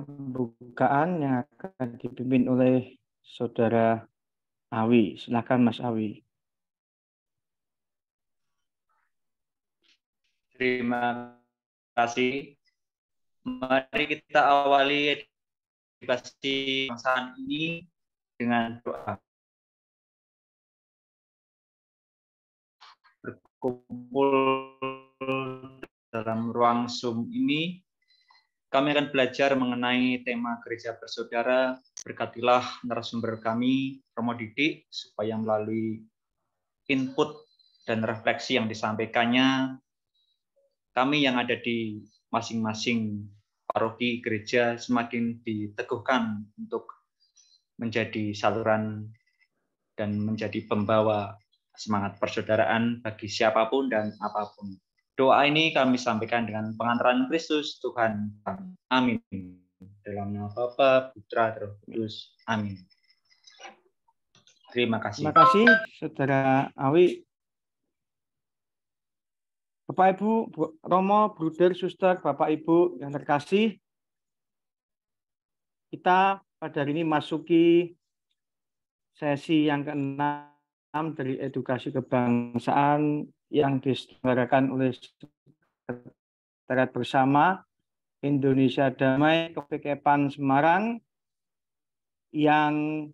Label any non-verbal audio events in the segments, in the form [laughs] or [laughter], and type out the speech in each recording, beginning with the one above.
pembukaan yang akan dipimpin oleh Saudara Awi. Silakan Mas Awi. Terima kasih. Mari kita awali edukasi kebangsaan ini dengan doa. Berkumpul dalam ruang Zoom ini kami akan belajar mengenai tema gereja bersaudara. Berkatilah narasumber kami, Romo Didik, supaya melalui input dan refleksi yang disampaikannya, kami yang ada di masing-masing paroki gereja semakin diteguhkan untuk menjadi saluran dan menjadi pembawa semangat persaudaraan bagi siapapun dan apapun. Doa ini kami sampaikan dengan pengantaran Kristus Tuhan kami. Amin. Dalam nama Bapa, Putra, dan Roh Kudus. Amin. Terima kasih. Terima kasih, Saudara Awi. Bapak Ibu, Romo, Bruder, Suster, Bapak Ibu yang terkasih, kita pada hari ini masuki sesi yang keenam dari edukasi kebangsaan yang diselenggarakan oleh Sekretariat Bersama Indonesia Damai Kepikepan Semarang yang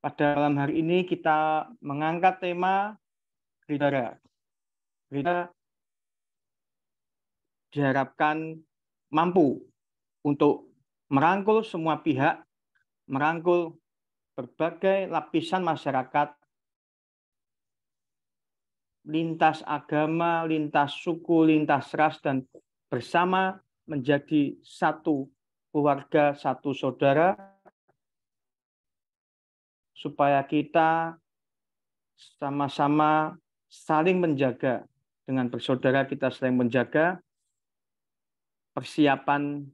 pada malam hari ini kita mengangkat tema Ridara. Bidara diharapkan mampu untuk merangkul semua pihak, merangkul berbagai lapisan masyarakat lintas agama, lintas suku, lintas ras, dan bersama menjadi satu keluarga, satu saudara, supaya kita sama-sama saling menjaga. Dengan bersaudara kita saling menjaga persiapan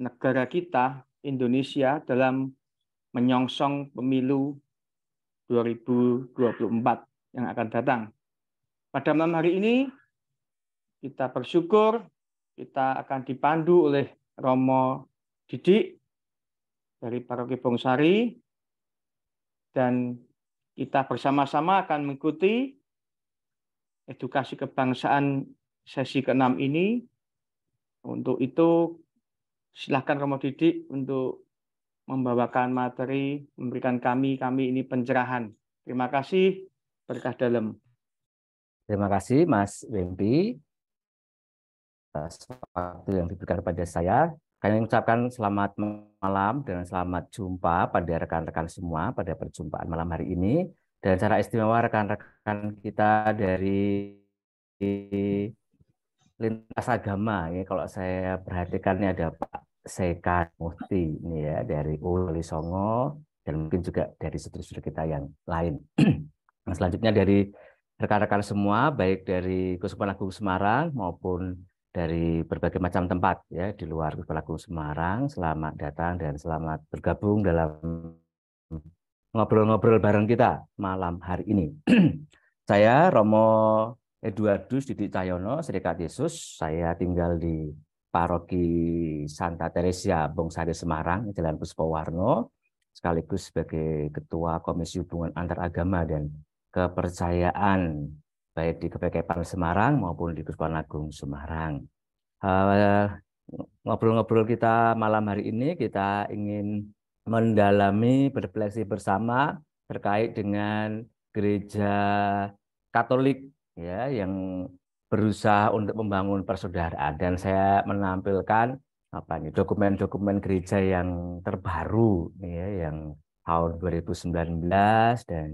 negara kita, Indonesia, dalam menyongsong pemilu 2024 yang akan datang. Pada malam hari ini, kita bersyukur kita akan dipandu oleh Romo Didik dari Paroki Bongsari dan kita bersama-sama akan mengikuti edukasi kebangsaan sesi ke-6 ini. Untuk itu silahkan Romo Didik untuk membawakan materi, memberikan kami, kami ini pencerahan. Terima kasih, berkah dalam. Terima kasih Mas Wempi atas waktu yang diberikan kepada saya. Kami mengucapkan selamat malam dan selamat jumpa pada rekan-rekan semua pada perjumpaan malam hari ini. Dan secara istimewa rekan-rekan kita dari lintas agama ya kalau saya perhatikan ini ada Pak Seka Muhti ini ya dari Uli Songo dan mungkin juga dari saudara-saudara kita yang lain. [clears throat] Nah, selanjutnya dari rekan-rekan semua baik dari Gus Agung Semarang maupun dari berbagai macam tempat ya di luar Gus Agung Semarang. Selamat datang dan selamat bergabung dalam ngobrol-ngobrol bareng kita malam hari ini. [clears throat] saya Romo Eduardus Didi Tayono Serikat Yesus. Saya tinggal di Paroki Santa Teresa, Bongsari Semarang, Jalan Puspo Warno sekaligus sebagai Ketua Komisi Hubungan Antaragama dan kepercayaan baik di Kepekepan Semarang maupun di Puspan Agung Semarang. Eh, ngobrol-ngobrol kita malam hari ini kita ingin mendalami berfleksi bersama terkait dengan gereja Katolik ya yang berusaha untuk membangun persaudaraan dan saya menampilkan apa ini dokumen-dokumen gereja yang terbaru ya yang tahun 2019 dan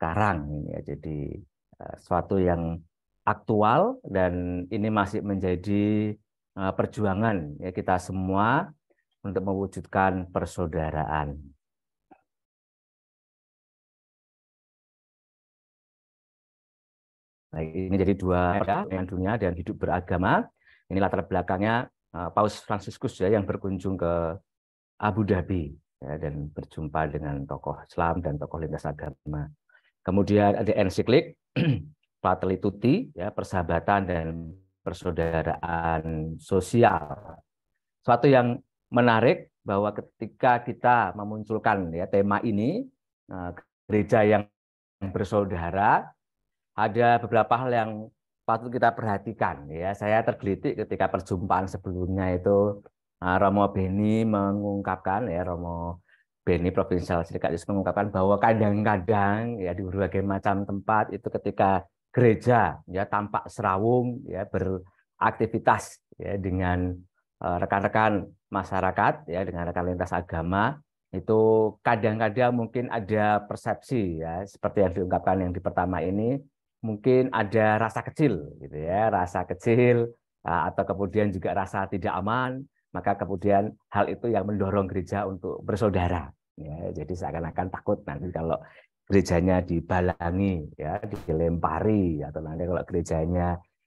sekarang ya jadi eh, suatu yang aktual dan ini masih menjadi eh, perjuangan ya kita semua untuk mewujudkan persaudaraan. Nah ini jadi dua pertanyaan dunia dan hidup beragama. Ini latar belakangnya eh, Paus Fransiskus ya yang berkunjung ke Abu Dhabi ya, dan berjumpa dengan tokoh Islam dan tokoh lintas agama. Kemudian ada ensiklik Fratelli [clears throat] Tutti, ya, persahabatan dan persaudaraan sosial. Suatu yang menarik bahwa ketika kita memunculkan ya tema ini eh, gereja yang bersaudara ada beberapa hal yang patut kita perhatikan ya. Saya tergelitik ketika perjumpaan sebelumnya itu eh, Romo Beni mengungkapkan ya Romo BNI Provinsial Serikat Yesus mengungkapkan bahwa kadang-kadang ya di berbagai macam tempat itu ketika gereja ya tampak serawung ya beraktivitas ya dengan eh, rekan-rekan masyarakat ya dengan rekan lintas agama itu kadang-kadang mungkin ada persepsi ya seperti yang diungkapkan yang di pertama ini mungkin ada rasa kecil gitu ya rasa kecil eh, atau kemudian juga rasa tidak aman maka kemudian hal itu yang mendorong gereja untuk bersaudara. Ya, jadi seakan-akan takut nanti kalau gerejanya dibalangi, ya, dilempari, atau nanti kalau gerejanya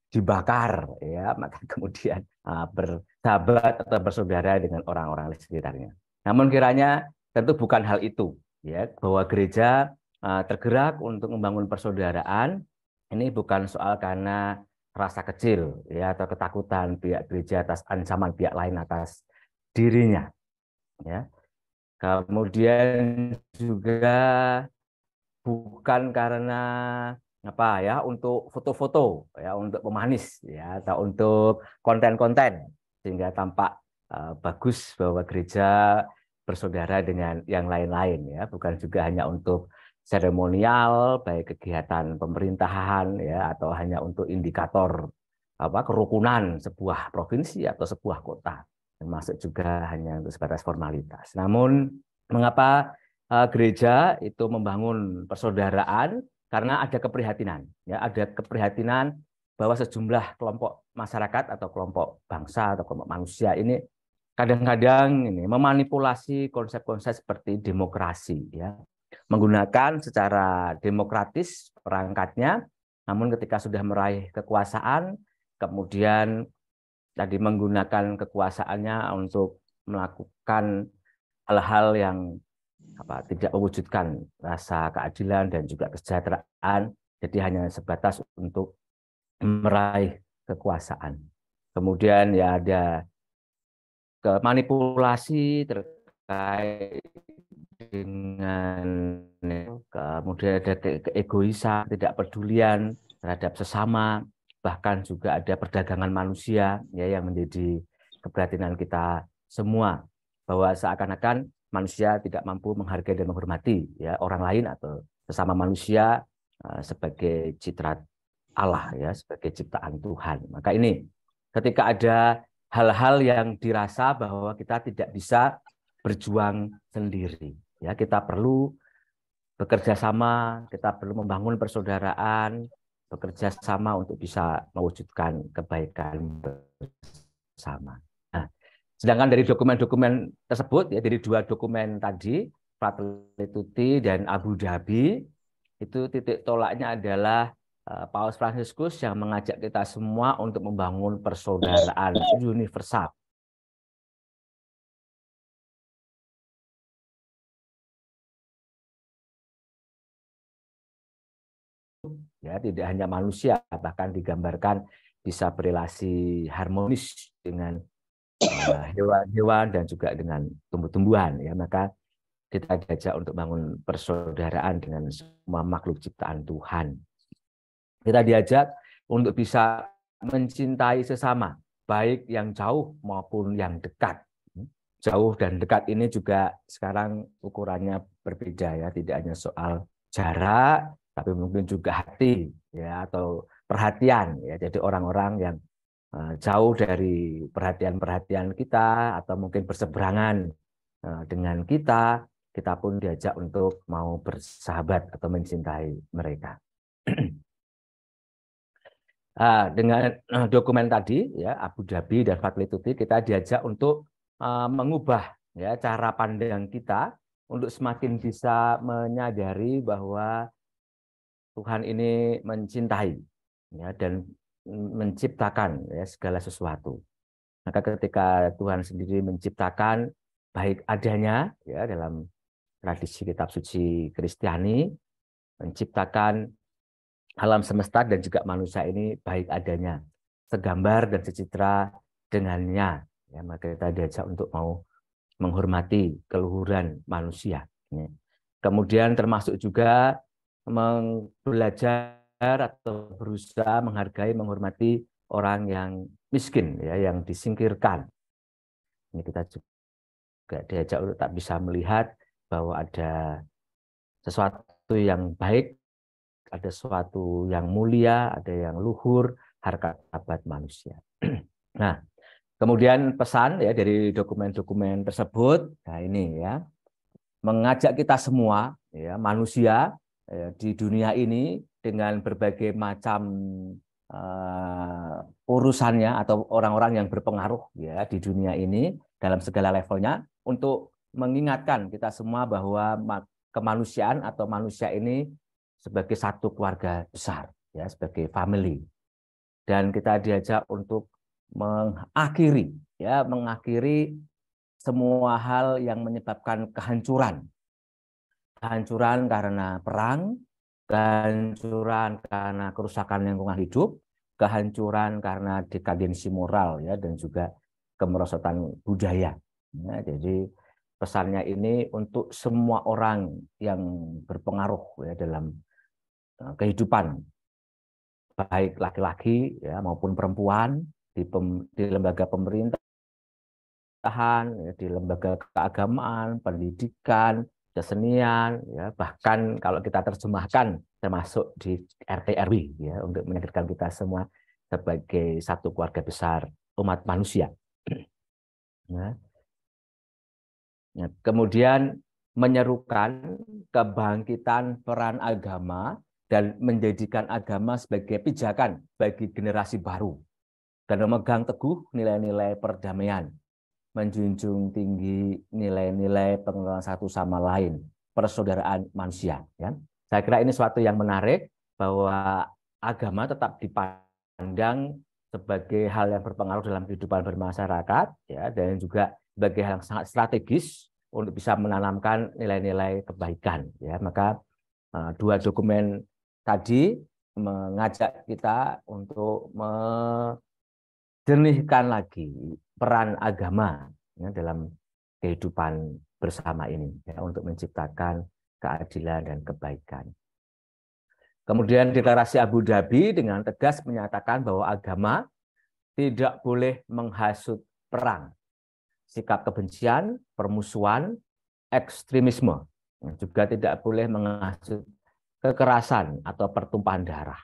dibakar, ya, [laughs] maka kemudian uh, bersahabat atau bersaudara dengan orang-orang di sekitarnya. Namun kiranya tentu bukan hal itu, ya, bahwa gereja uh, tergerak untuk membangun persaudaraan. Ini bukan soal karena rasa kecil ya atau ketakutan pihak gereja atas ancaman pihak lain atas dirinya ya kemudian juga bukan karena apa ya untuk foto-foto ya untuk pemanis ya atau untuk konten-konten sehingga tampak uh, bagus bahwa gereja bersaudara dengan yang lain-lain ya bukan juga hanya untuk seremonial, baik kegiatan pemerintahan ya atau hanya untuk indikator apa kerukunan sebuah provinsi atau sebuah kota. Termasuk juga hanya untuk sebatas formalitas. Namun mengapa e, gereja itu membangun persaudaraan karena ada keprihatinan ya ada keprihatinan bahwa sejumlah kelompok masyarakat atau kelompok bangsa atau kelompok manusia ini kadang-kadang ini memanipulasi konsep-konsep seperti demokrasi ya menggunakan secara demokratis perangkatnya, namun ketika sudah meraih kekuasaan, kemudian tadi menggunakan kekuasaannya untuk melakukan hal-hal yang apa tidak mewujudkan rasa keadilan dan juga kesejahteraan jadi hanya sebatas untuk meraih kekuasaan kemudian ya ada kemanipulasi terkait dengan ya, kemudian ada keegoisan, tidak pedulian terhadap sesama, bahkan juga ada perdagangan manusia ya yang menjadi keprihatinan kita semua bahwa seakan-akan manusia tidak mampu menghargai dan menghormati ya orang lain atau sesama manusia e, sebagai citra Allah ya sebagai ciptaan Tuhan. Maka ini ketika ada hal-hal yang dirasa bahwa kita tidak bisa berjuang sendiri Ya, kita perlu bekerja sama, kita perlu membangun persaudaraan, bekerja sama untuk bisa mewujudkan kebaikan bersama. Nah, sedangkan dari dokumen-dokumen tersebut, ya dari dua dokumen tadi, Fratelli Tutti dan Abu Dhabi, itu titik tolaknya adalah eh, Paus Fransiskus yang mengajak kita semua untuk membangun persaudaraan universal. ya tidak hanya manusia bahkan digambarkan bisa berrelasi harmonis dengan hewan-hewan eh, dan juga dengan tumbuh-tumbuhan ya maka kita diajak untuk bangun persaudaraan dengan semua makhluk ciptaan Tuhan. Kita diajak untuk bisa mencintai sesama, baik yang jauh maupun yang dekat. Jauh dan dekat ini juga sekarang ukurannya berbeda ya, tidak hanya soal jarak, tapi mungkin juga hati ya atau perhatian ya. Jadi orang-orang yang eh, jauh dari perhatian-perhatian kita atau mungkin berseberangan eh, dengan kita, kita pun diajak untuk mau bersahabat atau mencintai mereka. [clears throat] Ah, dengan eh, dokumen tadi ya Abu Dhabi dan Fatlituti kita diajak untuk mengubah ya cara pandang kita untuk semakin bisa menyadari bahwa Tuhan ini mencintai ya dan menciptakan ya segala sesuatu. Maka ketika Tuhan sendiri menciptakan baik adanya ya dalam tradisi kitab suci Kristiani menciptakan alam semesta dan juga manusia ini baik adanya, segambar dan secitra dengannya. Ya, maka kita diajak untuk mau menghormati keluhuran manusia. Ya. Kemudian termasuk juga belajar atau berusaha menghargai, menghormati orang yang miskin, ya, yang disingkirkan. Ini kita juga diajak untuk tak bisa melihat bahwa ada sesuatu yang baik, ada sesuatu yang mulia, ada yang luhur, harkat abad manusia. [clears throat] nah, kemudian pesan ya dari dokumen-dokumen tersebut, nah ini ya, mengajak kita semua, ya manusia, Ya, di dunia ini dengan berbagai macam uh, urusannya atau orang-orang yang berpengaruh ya di dunia ini dalam segala levelnya untuk mengingatkan kita semua bahwa kemanusiaan atau manusia ini sebagai satu keluarga besar ya sebagai family dan kita diajak untuk mengakhiri ya mengakhiri semua hal yang menyebabkan kehancuran kehancuran karena perang, kehancuran karena kerusakan lingkungan hidup, kehancuran karena dekadensi moral ya dan juga kemerosotan budaya. Ya, jadi pesannya ini untuk semua orang yang berpengaruh ya dalam eh, kehidupan baik laki-laki ya maupun perempuan di pem, di lembaga pemerintahan, ya, di lembaga keagamaan, pendidikan, kesenian, ya, bahkan kalau kita terjemahkan termasuk di RT RW ya untuk menyadarkan kita semua sebagai satu keluarga besar umat manusia. Nah, nah, kemudian menyerukan kebangkitan peran agama dan menjadikan agama sebagai pijakan bagi generasi baru dan memegang teguh nilai-nilai perdamaian menjunjung tinggi nilai-nilai pengenalan satu sama lain, persaudaraan manusia. Ya. Saya kira ini suatu yang menarik bahwa agama tetap dipandang sebagai hal yang berpengaruh dalam kehidupan bermasyarakat, ya, dan juga sebagai hal yang sangat strategis untuk bisa menanamkan nilai-nilai kebaikan. Ya. Maka eh, dua dokumen tadi mengajak kita untuk menjernihkan lagi peran agama ya, dalam kehidupan bersama ini ya, untuk menciptakan keadilan dan kebaikan. Kemudian deklarasi Abu Dhabi dengan tegas menyatakan bahwa agama tidak boleh menghasut perang, sikap kebencian, permusuhan, ekstremisme. Ya, juga tidak boleh menghasut kekerasan atau pertumpahan darah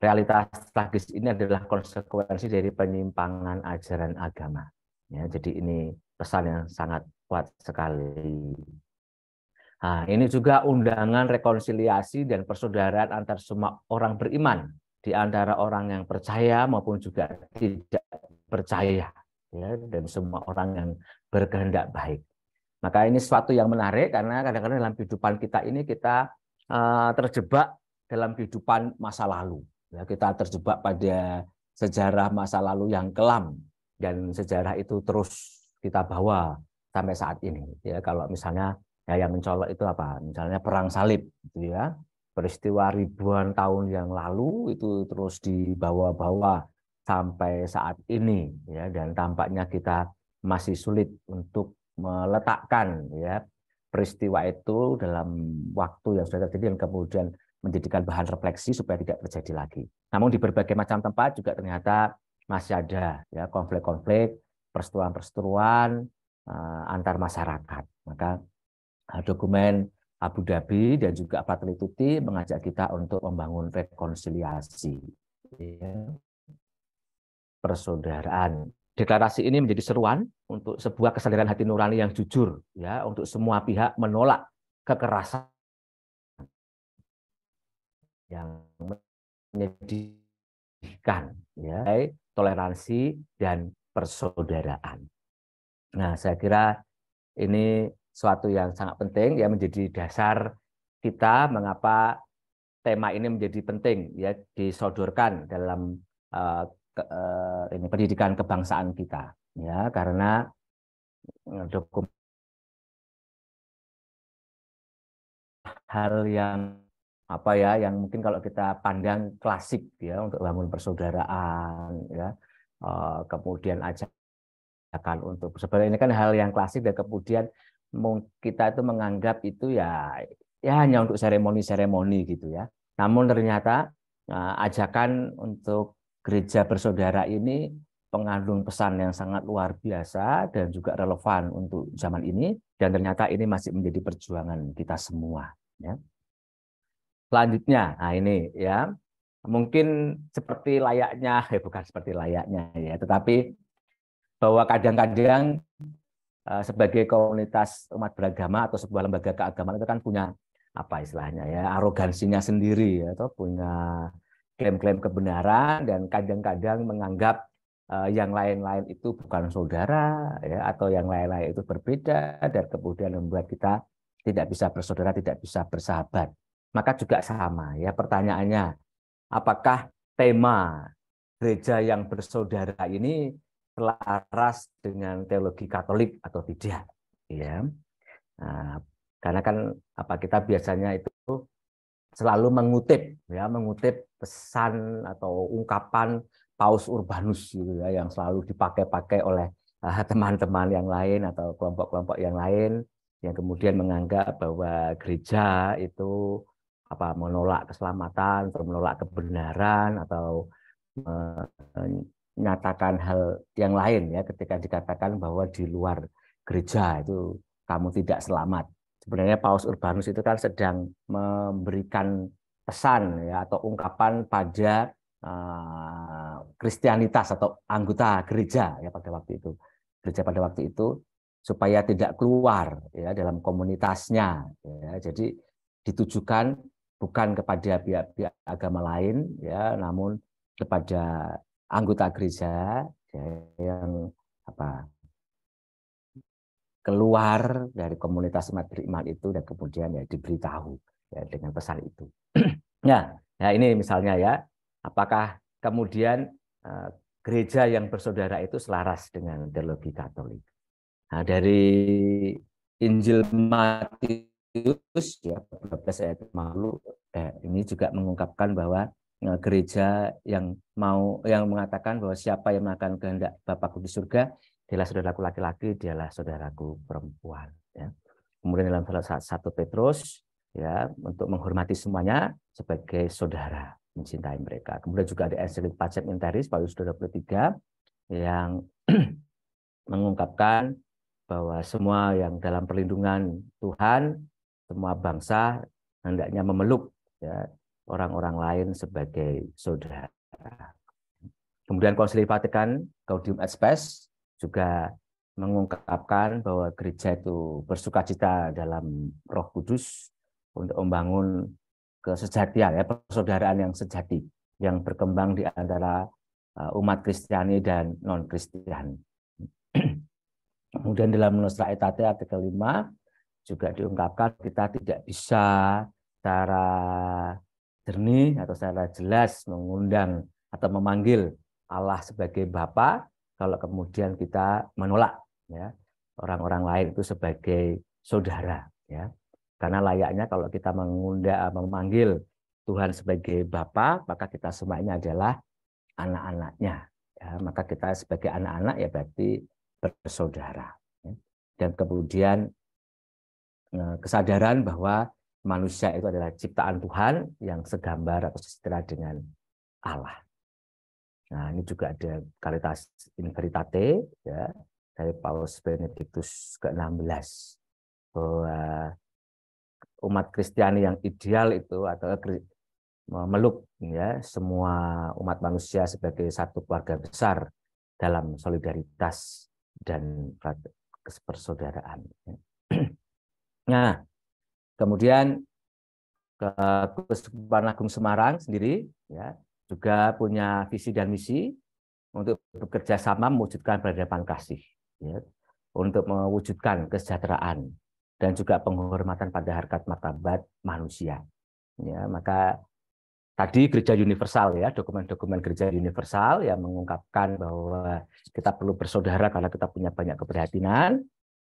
realitas tragis ini adalah konsekuensi dari penyimpangan ajaran agama. Ya, jadi ini pesan yang sangat kuat sekali. Nah, ini juga undangan rekonsiliasi dan persaudaraan antar semua orang beriman, di antara orang yang percaya maupun juga tidak percaya, ya, dan semua orang yang berkehendak baik. Maka ini sesuatu yang menarik karena kadang-kadang dalam kehidupan kita ini kita uh, terjebak dalam kehidupan masa lalu. Ya, kita terjebak pada sejarah masa lalu yang kelam dan sejarah itu terus kita bawa sampai saat ini. Ya, kalau misalnya ya yang mencolok itu apa? Misalnya perang salib, gitu ya. Peristiwa ribuan tahun yang lalu itu terus dibawa-bawa sampai saat ini, ya. Dan tampaknya kita masih sulit untuk meletakkan ya peristiwa itu dalam waktu yang sudah terjadi dan kemudian menjadikan bahan refleksi supaya tidak terjadi lagi. Namun di berbagai macam tempat juga ternyata masih ada ya konflik-konflik, perseteruan-perseteruan uh, antar masyarakat. Maka uh, dokumen Abu Dhabi dan juga Tuti mengajak kita untuk membangun rekonsiliasi, ya. persaudaraan. Deklarasi ini menjadi seruan untuk sebuah kesadaran hati nurani yang jujur, ya, untuk semua pihak menolak kekerasan yang menyedihkan ya toleransi dan persaudaraan. Nah, saya kira ini suatu yang sangat penting ya menjadi dasar kita mengapa tema ini menjadi penting ya disodorkan dalam uh, ke, uh, ini pendidikan kebangsaan kita ya karena eh, dokumen hal yang apa ya yang mungkin kalau kita pandang klasik ya untuk bangun persaudaraan ya eh, kemudian ajakan untuk sebenarnya ini kan hal yang klasik dan kemudian kita itu menganggap itu ya ya hanya untuk seremoni-seremoni gitu ya namun ternyata eh, ajakan untuk gereja bersaudara ini pengandung pesan yang sangat luar biasa dan juga relevan untuk zaman ini dan ternyata ini masih menjadi perjuangan kita semua ya selanjutnya. Nah, ini ya. Mungkin seperti layaknya, ya bukan seperti layaknya ya, tetapi bahwa kadang-kadang eh, sebagai komunitas umat beragama atau sebuah lembaga keagamaan itu kan punya apa istilahnya ya arogansinya sendiri atau punya klaim-klaim kebenaran dan kadang-kadang menganggap eh, yang lain-lain itu bukan saudara ya atau yang lain-lain itu berbeda dan kemudian membuat kita tidak bisa bersaudara tidak bisa bersahabat maka juga sama ya pertanyaannya, apakah tema gereja yang bersaudara ini selaras dengan teologi Katolik atau tidak? Ya, nah, karena kan apa kita biasanya itu selalu mengutip ya mengutip pesan atau ungkapan Paus Urbanus gitu ya yang selalu dipakai-pakai oleh eh, teman-teman yang lain atau kelompok-kelompok yang lain yang kemudian menganggap bahwa gereja itu apa menolak keselamatan atau menolak kebenaran atau menyatakan hal yang lain ya ketika dikatakan bahwa di luar gereja itu kamu tidak selamat. Sebenarnya Paus Urbanus itu kan sedang memberikan pesan ya atau ungkapan pada eh, Kristianitas atau anggota gereja ya pada waktu itu. Gereja pada waktu itu supaya tidak keluar ya dalam komunitasnya ya. Jadi ditujukan bukan kepada pihak-pihak agama lain ya namun kepada anggota gereja ya, yang apa keluar dari komunitas umat beriman itu dan kemudian ya diberitahu ya dengan pesan itu. [clears throat] nah, ya ini misalnya ya, apakah kemudian uh, gereja yang bersaudara itu selaras dengan teologi Katolik? Nah, dari Injil Matius Matius ya 12 ayat malu eh, ini juga mengungkapkan bahwa eh, gereja yang mau yang mengatakan bahwa siapa yang makan kehendak Bapakku di surga dialah saudaraku laki-laki dialah saudaraku perempuan ya. Kemudian dalam salah satu Petrus ya untuk menghormati semuanya sebagai saudara mencintai mereka. Kemudian juga ada ensiklik Pacem Interis Paulus 23 yang [clears throat] mengungkapkan bahwa semua yang dalam perlindungan Tuhan semua bangsa hendaknya memeluk ya, orang-orang lain sebagai saudara. Kemudian Konsili Vatikan Gaudium et Spes juga mengungkapkan bahwa gereja itu bersuka cita dalam Roh Kudus untuk membangun kesejatian ya persaudaraan yang sejati yang berkembang di antara uh, umat Kristiani dan non Kristiani. [clears throat] Kemudian dalam Nostra Aetate artikel 5 juga diungkapkan kita tidak bisa secara jernih atau secara jelas mengundang atau memanggil Allah sebagai Bapa kalau kemudian kita menolak ya orang-orang lain itu sebagai saudara ya karena layaknya kalau kita mengundang eh, memanggil Tuhan sebagai Bapa maka kita semuanya adalah anak-anaknya ya, maka kita sebagai anak-anak ya berarti bersaudara ya. dan kemudian Eh, kesadaran bahwa manusia itu adalah ciptaan Tuhan yang segambar atau sesetara dengan Allah. Nah, ini juga ada Caritas in Veritate ya, dari Paulus Benedictus ke-16 bahwa umat Kristen yang ideal itu atau meluk ya semua umat manusia sebagai satu keluarga besar dalam solidaritas dan persaudaraan. Ya. [clears throat] Nah, kemudian ke Keuskupan Agung Semarang sendiri ya juga punya visi dan misi untuk bekerja sama mewujudkan peradaban kasih, ya, untuk mewujudkan kesejahteraan dan juga penghormatan pada harkat martabat manusia. Ya, maka tadi gereja universal ya dokumen-dokumen gereja universal yang mengungkapkan bahwa kita perlu bersaudara karena kita punya banyak keprihatinan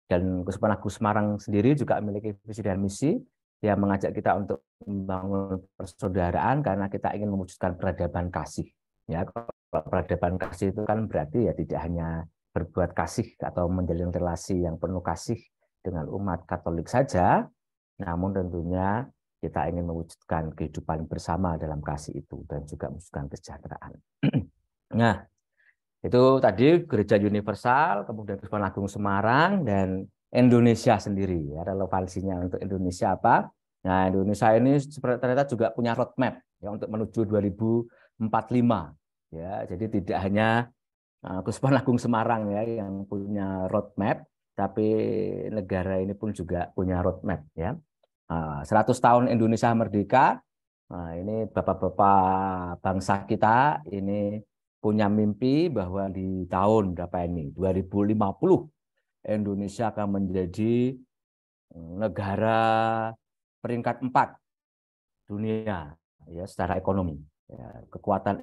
dan Kusman Agus Semarang sendiri juga memiliki visi dan misi yang mengajak kita untuk membangun persaudaraan karena kita ingin mewujudkan peradaban kasih. Ya, kalau peradaban kasih itu kan berarti ya tidak hanya berbuat kasih atau menjalin relasi yang penuh kasih dengan umat Katolik saja, namun tentunya kita ingin mewujudkan kehidupan bersama dalam kasih itu dan juga mewujudkan kesejahteraan. [clears throat] Nah, itu tadi Gereja Universal, kemudian Puspan Agung Semarang, dan Indonesia sendiri. Ya, relevansinya untuk Indonesia apa? Nah, Indonesia ini ternyata juga punya roadmap ya, untuk menuju 2045. Ya, jadi tidak hanya Puspan eh, Agung Semarang ya yang punya roadmap, tapi negara ini pun juga punya roadmap ya. 100 eh, tahun Indonesia Merdeka, Nah, ini bapak-bapak bangsa kita ini punya mimpi bahwa di tahun berapa ini 2050 Indonesia akan menjadi eh, negara peringkat empat dunia ya secara ekonomi ya, kekuatan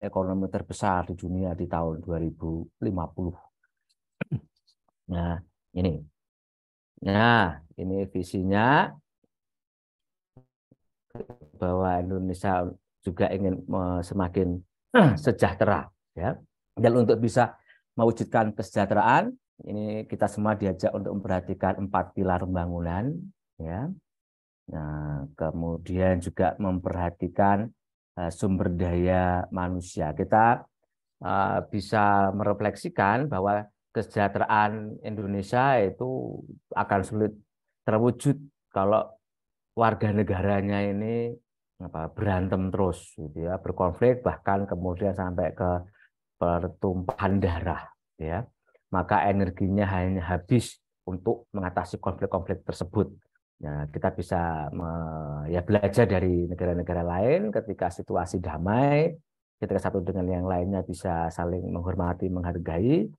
ekonomi terbesar di dunia di tahun 2050 nah ini nah ini visinya bahwa Indonesia juga ingin eh, semakin Hmm, sejahtera ya. Dan untuk bisa mewujudkan kesejahteraan ini kita semua diajak untuk memperhatikan empat pilar pembangunan ya. Nah, kemudian juga memperhatikan uh, sumber daya manusia. Kita uh, bisa merefleksikan bahwa kesejahteraan Indonesia itu akan sulit terwujud kalau warga negaranya ini apa berantem terus gitu ya berkonflik bahkan kemudian sampai ke pertumpahan darah gitu ya maka energinya hanya habis untuk mengatasi konflik-konflik tersebut ya kita bisa me, ya belajar dari negara-negara lain ketika situasi damai ketika satu dengan yang lainnya bisa saling menghormati menghargai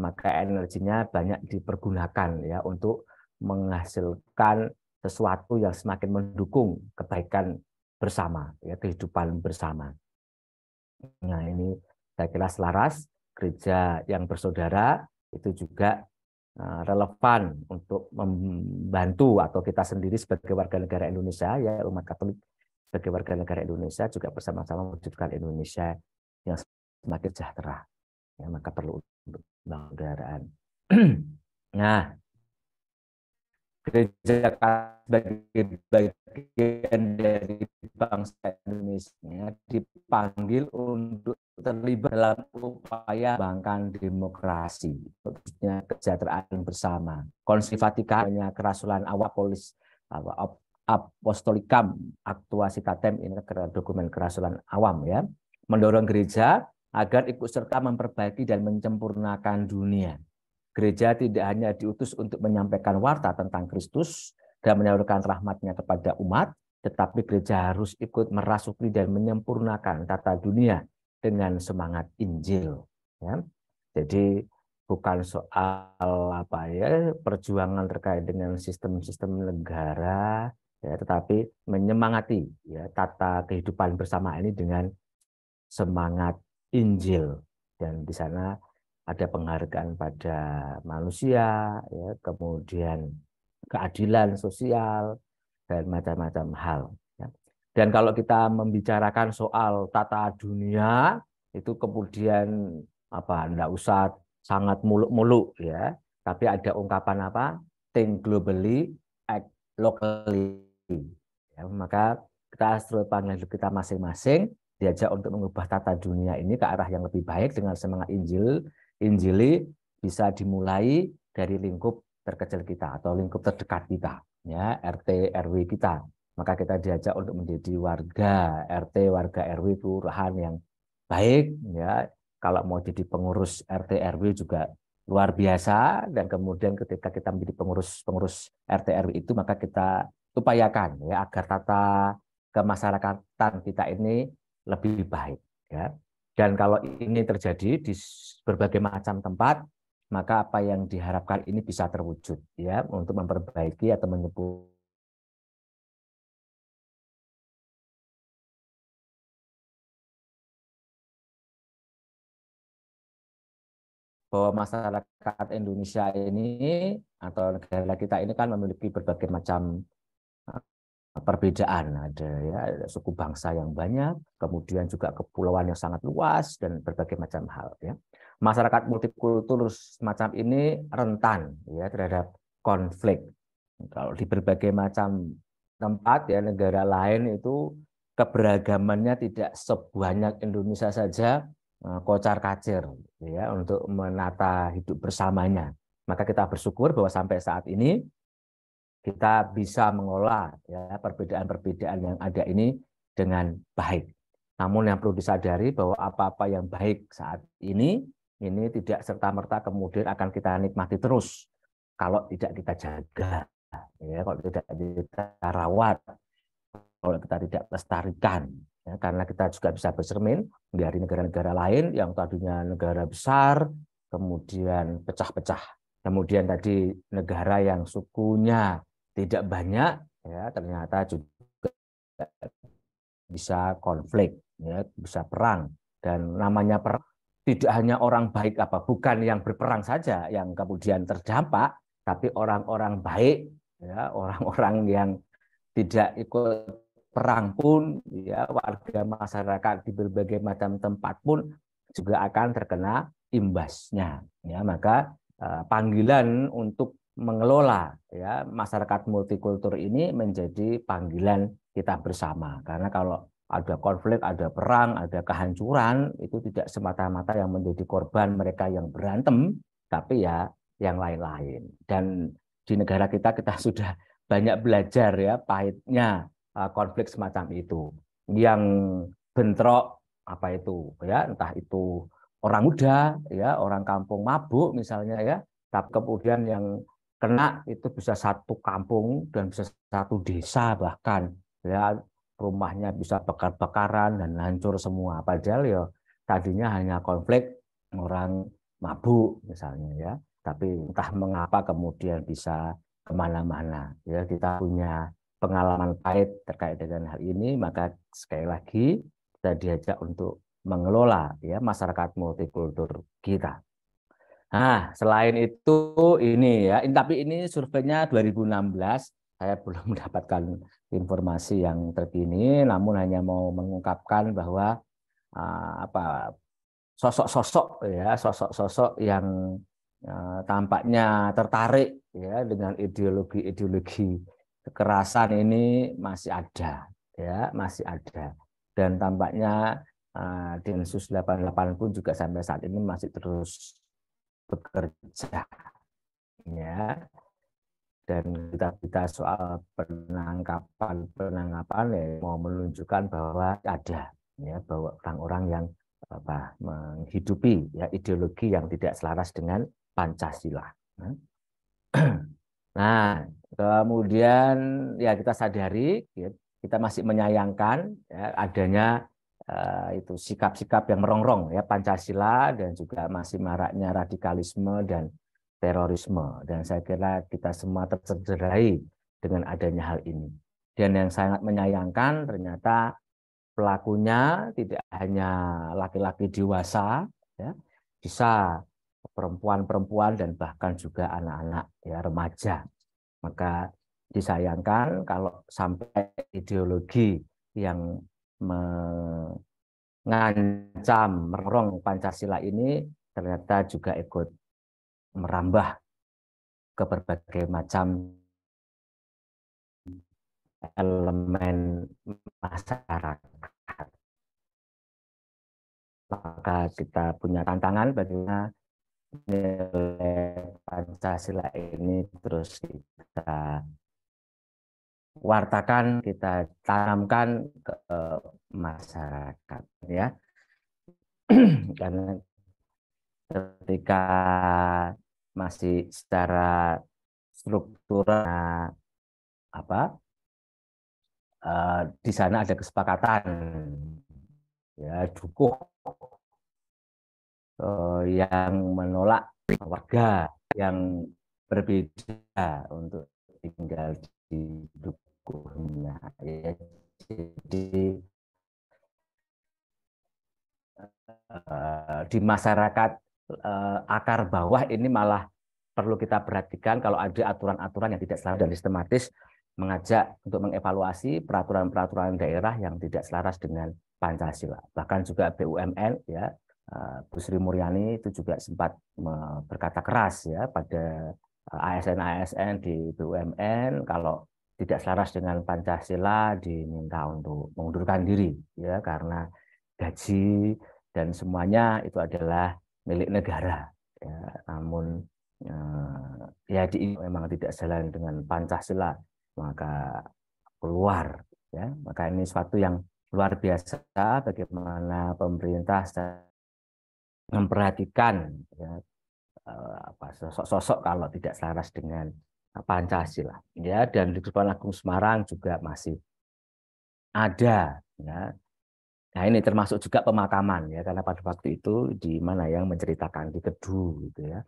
maka energinya banyak dipergunakan ya untuk menghasilkan sesuatu yang semakin mendukung kebaikan bersama, ya kehidupan bersama. Nah ini saya kira selaras gereja yang bersaudara itu juga eh, relevan untuk membantu atau kita sendiri sebagai warga negara Indonesia ya umat Katolik sebagai warga negara Indonesia juga bersama-sama mewujudkan Indonesia yang semakin sejahtera ya maka perlu untuk [clears throat] nah gereja sebagai bagian dari bangsa Indonesia dipanggil untuk terlibat dalam upaya bangkan demokrasi, khususnya kesejahteraan bersama. konservatifnya kerasulan awal polis apa, apostolikam aktuasi citatem ini adalah dokumen kerasulan awam ya mendorong gereja agar ikut serta memperbaiki dan mencempurnakan dunia Gereja tidak hanya diutus untuk menyampaikan warta tentang Kristus dan menyalurkan rahmatnya kepada umat, tetapi gereja harus ikut merasuki dan menyempurnakan tata dunia dengan semangat Injil. Ya. Jadi bukan soal apa ya perjuangan terkait dengan sistem-sistem negara, ya, tetapi menyemangati ya tata kehidupan bersama ini dengan semangat Injil dan di sana ada penghargaan pada manusia, ya, kemudian keadilan sosial dan macam-macam hal. Ya. Dan kalau kita membicarakan soal tata dunia itu kemudian apa? Tidak usah sangat muluk-muluk ya, tapi ada ungkapan apa? Think globally, act locally. Ya, maka kita setelah panggil kita masing-masing diajak untuk mengubah tata dunia ini ke arah yang lebih baik dengan semangat Injil Injili bisa dimulai dari lingkup terkecil kita atau lingkup terdekat kita, ya RT RW kita. Maka kita diajak untuk menjadi warga RT, warga RW kelurahan yang baik, ya. Kalau mau jadi pengurus RT RW juga luar biasa dan kemudian ketika kita menjadi pengurus pengurus RT RW itu maka kita upayakan ya agar tata kemasyarakatan kita ini lebih baik ya dan kalau ini terjadi di berbagai macam tempat, maka apa yang diharapkan ini bisa terwujud ya untuk memperbaiki atau menyebut bahwa masyarakat Indonesia ini atau negara kita ini kan memiliki berbagai macam perbedaan ada ya ada suku bangsa yang banyak kemudian juga kepulauan yang sangat luas dan berbagai macam hal ya masyarakat multikultur semacam ini rentan ya terhadap konflik kalau di berbagai macam tempat ya negara lain itu keberagamannya tidak sebanyak Indonesia saja eh, kocar kacir ya untuk menata hidup bersamanya maka kita bersyukur bahwa sampai saat ini kita bisa mengolah ya perbedaan-perbedaan yang ada ini dengan baik. Namun yang perlu disadari bahwa apa-apa yang baik saat ini ini tidak serta-merta kemudian akan kita nikmati terus kalau tidak kita jaga. Ya, kalau tidak kita rawat, kalau kita tidak lestarikan. Ya, karena kita juga bisa bercermin dari negara-negara lain yang tadinya negara besar, kemudian pecah-pecah. Kemudian tadi negara yang sukunya tidak banyak ya ternyata juga bisa konflik ya bisa perang dan namanya perang tidak hanya orang baik apa bukan yang berperang saja yang kemudian terdampak tapi orang-orang baik ya orang-orang yang tidak ikut perang pun ya warga masyarakat di berbagai macam tempat pun juga akan terkena imbasnya ya maka eh, panggilan untuk mengelola ya masyarakat multikultur ini menjadi panggilan kita bersama karena kalau ada konflik, ada perang, ada kehancuran itu tidak semata-mata yang menjadi korban mereka yang berantem tapi ya yang lain-lain dan di negara kita kita [laughs] sudah banyak belajar ya pahitnya eh, konflik semacam itu yang bentrok apa itu ya entah itu orang muda ya orang kampung mabuk misalnya ya tapi kemudian yang kena itu bisa satu kampung dan bisa satu desa bahkan ya rumahnya bisa bakar-bakaran dan hancur semua padahal ya tadinya hanya konflik orang mabuk misalnya ya tapi entah mengapa kemudian bisa kemana-mana ya kita punya pengalaman pahit terkait dengan hal ini maka sekali lagi kita diajak untuk mengelola ya masyarakat multikultur kita Nah, selain itu ini ya, tapi ini surveinya 2016, saya belum [laughs] mendapatkan informasi yang terkini, namun hanya mau mengungkapkan bahwa ah, apa sosok-sosok ya, sosok-sosok yang eh, tampaknya tertarik ya dengan ideologi-ideologi kekerasan ini masih ada ya, masih ada. Dan tampaknya uh, Densus 88 pun juga sampai saat ini masih terus bekerja ya dan kita-kita soal penangkapan-penangkapan ya mau menunjukkan bahwa ada ya bahwa orang-orang yang apa menghidupi ya ideologi yang tidak selaras dengan Pancasila. [clears throat] Nah, kemudian ya kita sadari ya, kita masih menyayangkan ya, adanya Eh, itu sikap-sikap yang merongrong ya Pancasila dan juga masih maraknya radikalisme dan terorisme dan saya kira kita semua tercederai dengan adanya hal ini dan yang sangat menyayangkan ternyata pelakunya tidak hanya laki-laki dewasa ya bisa perempuan-perempuan dan bahkan juga anak-anak ya remaja maka disayangkan kalau sampai ideologi yang mengancam merong Pancasila ini ternyata juga ikut merambah ke berbagai macam elemen masyarakat. Maka kita punya tantangan bagaimana nilai Pancasila ini terus kita wartakan, kita tanamkan ke masyarakat ya. [clears throat] Karena ketika masih secara struktural apa uh, di sana ada kesepakatan ya cukup uh, yang menolak warga yang berbeda untuk tinggal di dukuh hukumnya ya jadi eh, di masyarakat eh, akar bawah ini malah perlu kita perhatikan kalau ada aturan-aturan yang tidak selaras dan sistematis mengajak untuk mengevaluasi peraturan-peraturan daerah yang tidak selaras dengan Pancasila. Bahkan juga BUMN ya eh, Bu Sri Muryani itu juga sempat berkata keras ya pada ASN-ASN di BUMN kalau tidak selaras dengan Pancasila diminta untuk mengundurkan diri ya karena gaji dan semuanya itu adalah milik negara ya, namun eh, ya di memang tidak selaras dengan Pancasila maka keluar ya maka ini suatu yang luar biasa bagaimana pemerintah memperhatikan ya, eh, sosok-sosok kalau tidak selaras dengan Pancasila ya dan di Kepulauan Agung Semarang juga masih ada ya. Nah ini termasuk juga pemakaman ya karena pada waktu itu di mana yang menceritakan di Kedu gitu ya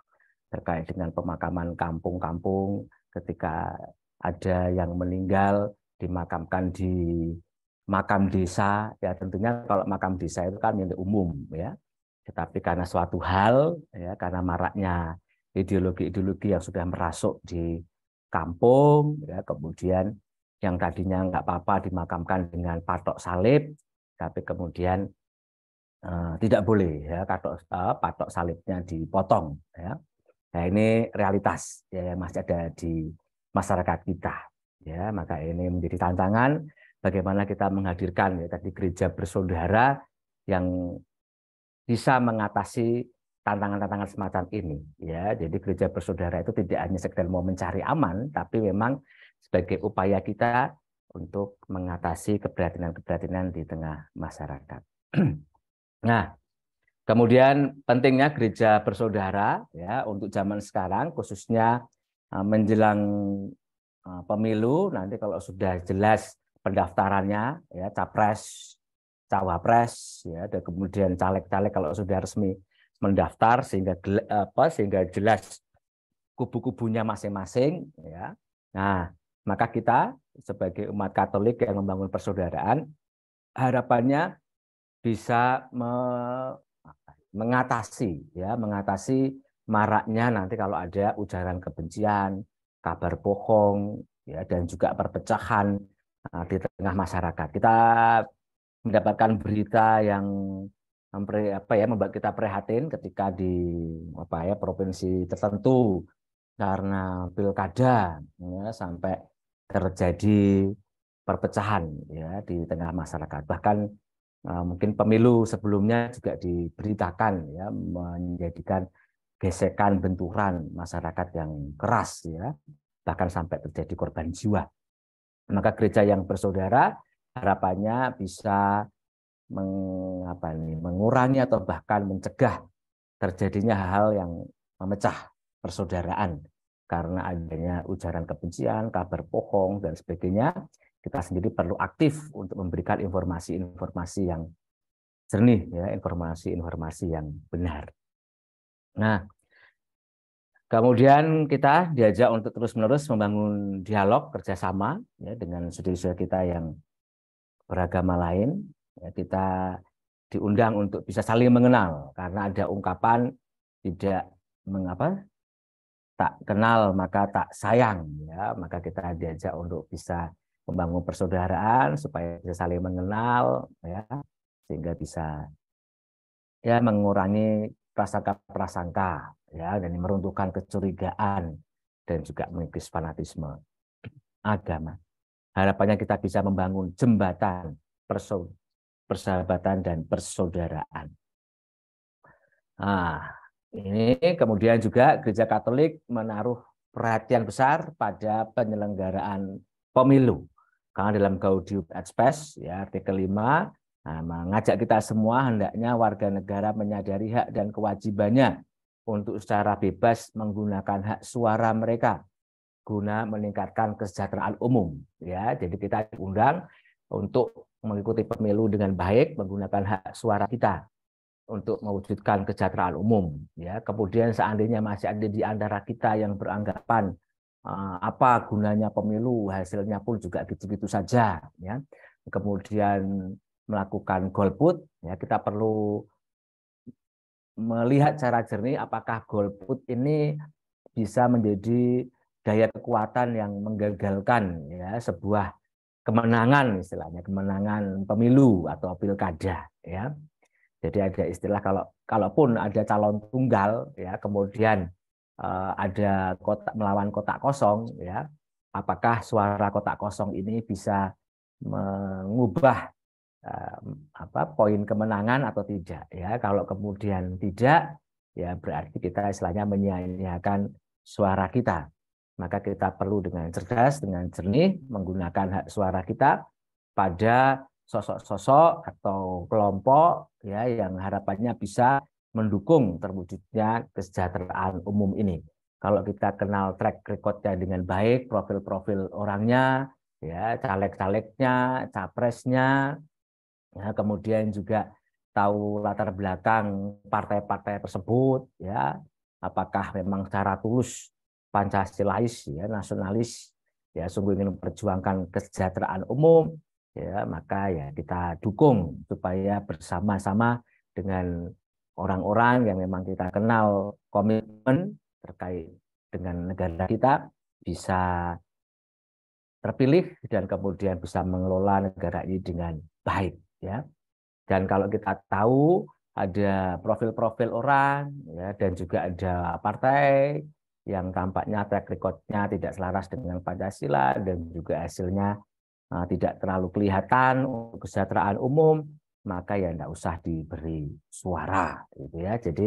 terkait dengan pemakaman kampung-kampung ketika ada yang meninggal dimakamkan di makam desa ya tentunya kalau makam desa itu kan milik umum ya tetapi karena suatu hal ya karena maraknya ideologi-ideologi yang sudah merasuk di kampung, ya, kemudian yang tadinya nggak apa-apa dimakamkan dengan patok salib, tapi kemudian uh, tidak boleh ya patok, uh, eh, patok salibnya dipotong. Ya. Nah ini realitas ya, yang masih ada di masyarakat kita. Ya, maka ini menjadi tantangan bagaimana kita menghadirkan ya tadi gereja bersaudara yang bisa mengatasi tantangan-tantangan semacam ini ya. Jadi gereja bersaudara itu tidak hanya sekedar mau mencari aman, tapi memang sebagai upaya kita untuk mengatasi keprihatinan-keprihatinan di tengah masyarakat. [clears throat] nah, kemudian pentingnya gereja bersaudara ya untuk zaman sekarang khususnya e, menjelang e, pemilu nanti kalau sudah jelas pendaftarannya ya capres cawapres ya dan kemudian caleg-caleg kalau sudah resmi mendaftar sehingga apa sehingga jelas kubu-kubunya masing-masing ya. Nah, maka kita sebagai umat Katolik yang membangun persaudaraan harapannya bisa me mengatasi ya, mengatasi maraknya nanti kalau ada ujaran kebencian, kabar bohong ya dan juga perpecahan nah, di tengah masyarakat. Kita mendapatkan berita yang apa ya membuat kita prihatin ketika di apa ya provinsi tertentu karena pilkada ya, sampai terjadi perpecahan ya di tengah masyarakat bahkan eh, mungkin pemilu sebelumnya juga diberitakan ya menjadikan gesekan benturan masyarakat yang keras ya bahkan sampai terjadi korban jiwa maka gereja yang bersaudara harapannya bisa meng, ini, mengurangi atau bahkan mencegah terjadinya hal-hal yang memecah persaudaraan karena adanya ujaran kebencian, kabar bohong dan sebagainya, kita sendiri perlu aktif untuk memberikan informasi-informasi yang jernih ya, informasi-informasi yang benar. Nah, kemudian kita diajak untuk terus-menerus membangun dialog kerjasama ya, dengan saudara-saudara kita yang beragama lain Ya, kita diundang untuk bisa saling mengenal karena ada ungkapan tidak mengapa tak kenal maka tak sayang ya maka kita diajak untuk bisa membangun persaudaraan supaya bisa saling mengenal ya sehingga bisa ya mengurangi prasangka-prasangka ya dan meruntuhkan kecurigaan dan juga mengikis fanatisme agama harapannya kita bisa membangun jembatan persaudaraan persahabatan dan persaudaraan. Nah, ini kemudian juga gereja Katolik menaruh perhatian besar pada penyelenggaraan pemilu. Karena dalam Gaudium et Spes ya artikel 5 nah, mengajak kita semua hendaknya warga negara menyadari hak dan kewajibannya untuk secara bebas menggunakan hak suara mereka guna meningkatkan kesejahteraan umum ya. Jadi kita diundang untuk mengikuti pemilu dengan baik menggunakan hak suara kita untuk mewujudkan kesejahteraan umum ya kemudian seandainya masih ada di antara kita yang beranggapan eh, apa gunanya pemilu hasilnya pun juga gitu-gitu saja ya kemudian melakukan golput ya kita perlu melihat secara jernih apakah golput ini bisa menjadi daya kekuatan yang menggagalkan ya sebuah kemenangan istilahnya kemenangan pemilu atau pilkada ya jadi ada istilah kalau kalaupun ada calon tunggal ya kemudian eh, ada kotak melawan kotak kosong ya apakah suara kotak kosong ini bisa mengubah eh, apa poin kemenangan atau tidak ya kalau kemudian tidak ya berarti kita istilahnya menyia-nyiakan suara kita maka kita perlu dengan cerdas, dengan jernih menggunakan hak suara kita pada sosok-sosok atau kelompok ya yang harapannya bisa mendukung terwujudnya kesejahteraan umum ini. Kalau kita kenal track recordnya dengan baik, profil-profil orangnya, ya caleg-calegnya, capresnya, ya, kemudian juga tahu latar belakang partai-partai tersebut, ya apakah memang secara tulus Pancasilais ya nasionalis ya sungguh ingin memperjuangkan kesejahteraan umum ya maka ya kita dukung supaya bersama-sama dengan orang-orang yang memang kita kenal komitmen terkait dengan negara kita bisa terpilih dan kemudian bisa mengelola negara ini dengan baik ya dan kalau kita tahu ada profil-profil orang ya dan juga ada partai yang tampaknya track recordnya tidak selaras dengan Pancasila dan juga hasilnya eh, tidak terlalu kelihatan untuk kesejahteraan umum, maka ya tidak usah diberi suara, gitu ya. Jadi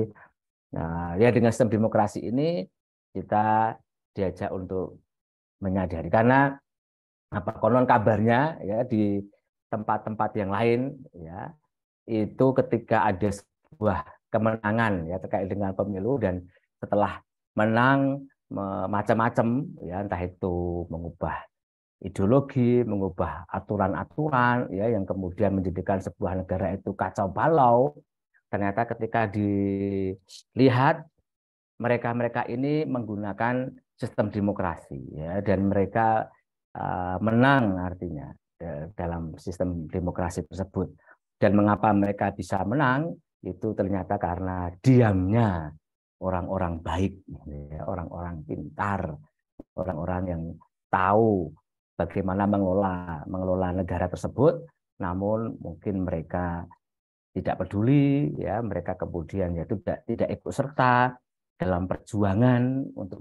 nah, ya dengan sistem demokrasi ini kita diajak untuk menyadari karena apa konon kabarnya ya di tempat-tempat yang lain ya itu ketika ada sebuah kemenangan ya terkait dengan pemilu dan setelah menang macam-macam ya entah itu mengubah ideologi, mengubah aturan-aturan ya yang kemudian menjadikan sebuah negara itu kacau balau. Ternyata ketika dilihat mereka-mereka ini menggunakan sistem demokrasi ya dan mereka uh, menang artinya dalam sistem demokrasi tersebut. Dan mengapa mereka bisa menang? Itu ternyata karena diamnya orang-orang baik, ya, orang-orang pintar, orang-orang yang tahu bagaimana mengelola mengelola negara tersebut, namun mungkin mereka tidak peduli, ya mereka kemudian ya tidak tidak ikut serta dalam perjuangan untuk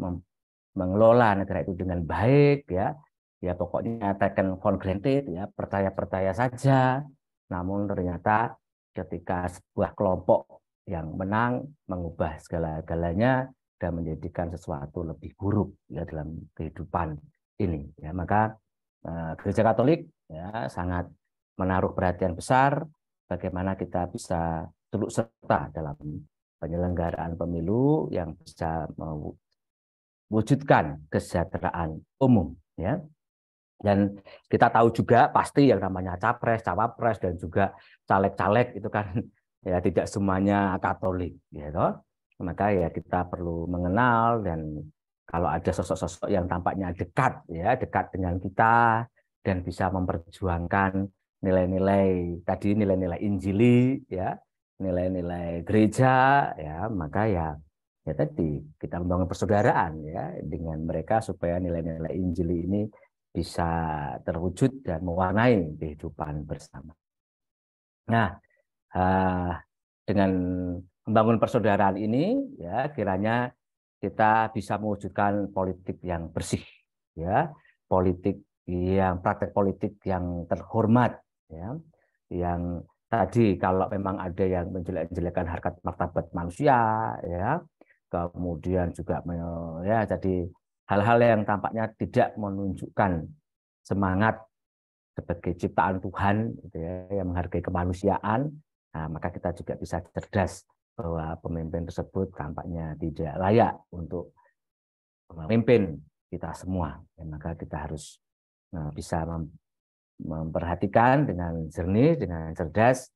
mengelola negara itu dengan baik, ya ya pokoknya taken for granted, ya percaya percaya saja, namun ternyata ketika sebuah kelompok yang menang mengubah segala-galanya dan menjadikan sesuatu lebih buruk ya dalam kehidupan ini ya maka eh, gereja Katolik ya sangat menaruh perhatian besar bagaimana kita bisa turut serta dalam penyelenggaraan pemilu yang bisa mewujudkan kesejahteraan umum ya dan kita tahu juga pasti yang namanya capres, cawapres dan juga caleg-caleg itu kan ya tidak semuanya Katolik ya gitu. toh maka ya kita perlu mengenal dan kalau ada sosok-sosok yang tampaknya dekat ya dekat dengan kita dan bisa memperjuangkan nilai-nilai tadi nilai-nilai Injili ya nilai-nilai gereja ya maka ya ya tadi kita membangun persaudaraan ya dengan mereka supaya nilai-nilai Injili ini bisa terwujud dan mewarnai kehidupan bersama. Nah, Nah, dengan membangun persaudaraan ini ya kiranya kita bisa mewujudkan politik yang bersih ya politik yang praktek politik yang terhormat ya yang tadi kalau memang ada yang menjelek-jelekan harkat martabat manusia ya kemudian juga ya jadi hal-hal yang tampaknya tidak menunjukkan semangat sebagai ciptaan Tuhan gitu ya, yang menghargai kemanusiaan Nah, maka kita juga bisa cerdas bahwa pemimpin tersebut tampaknya tidak layak untuk memimpin kita semua. Dan ya, maka kita harus eh, bisa memperhatikan dengan jernih, dengan cerdas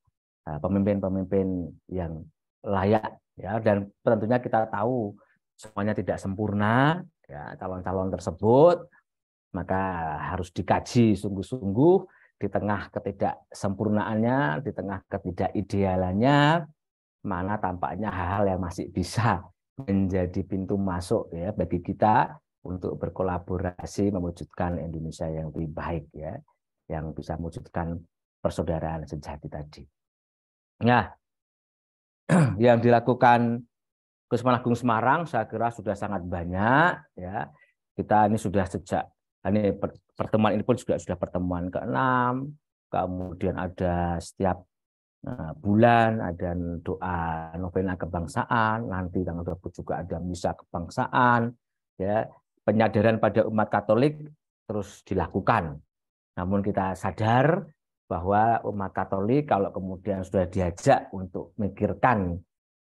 eh, pemimpin-pemimpin yang layak ya dan tentunya kita tahu semuanya tidak sempurna ya calon-calon tersebut maka harus dikaji sungguh-sungguh di tengah ketidaksempurnaannya, di tengah ketidakidealannya, mana tampaknya hal-hal yang masih bisa menjadi pintu masuk ya bagi kita untuk berkolaborasi mewujudkan Indonesia yang lebih baik ya, yang bisa mewujudkan persaudaraan sejati tadi. Nah, [clears throat] yang dilakukan Gus Kusmanagung Semarang saya kira sudah sangat banyak ya. Kita ini sudah sejak ini pertemuan ini pun juga sudah pertemuan ke-6, kemudian ada setiap eh, bulan ada doa novena kebangsaan, nanti tanggal 20 juga ada misa kebangsaan, ya penyadaran pada umat Katolik terus dilakukan. Namun kita sadar bahwa umat Katolik kalau kemudian sudah diajak untuk mikirkan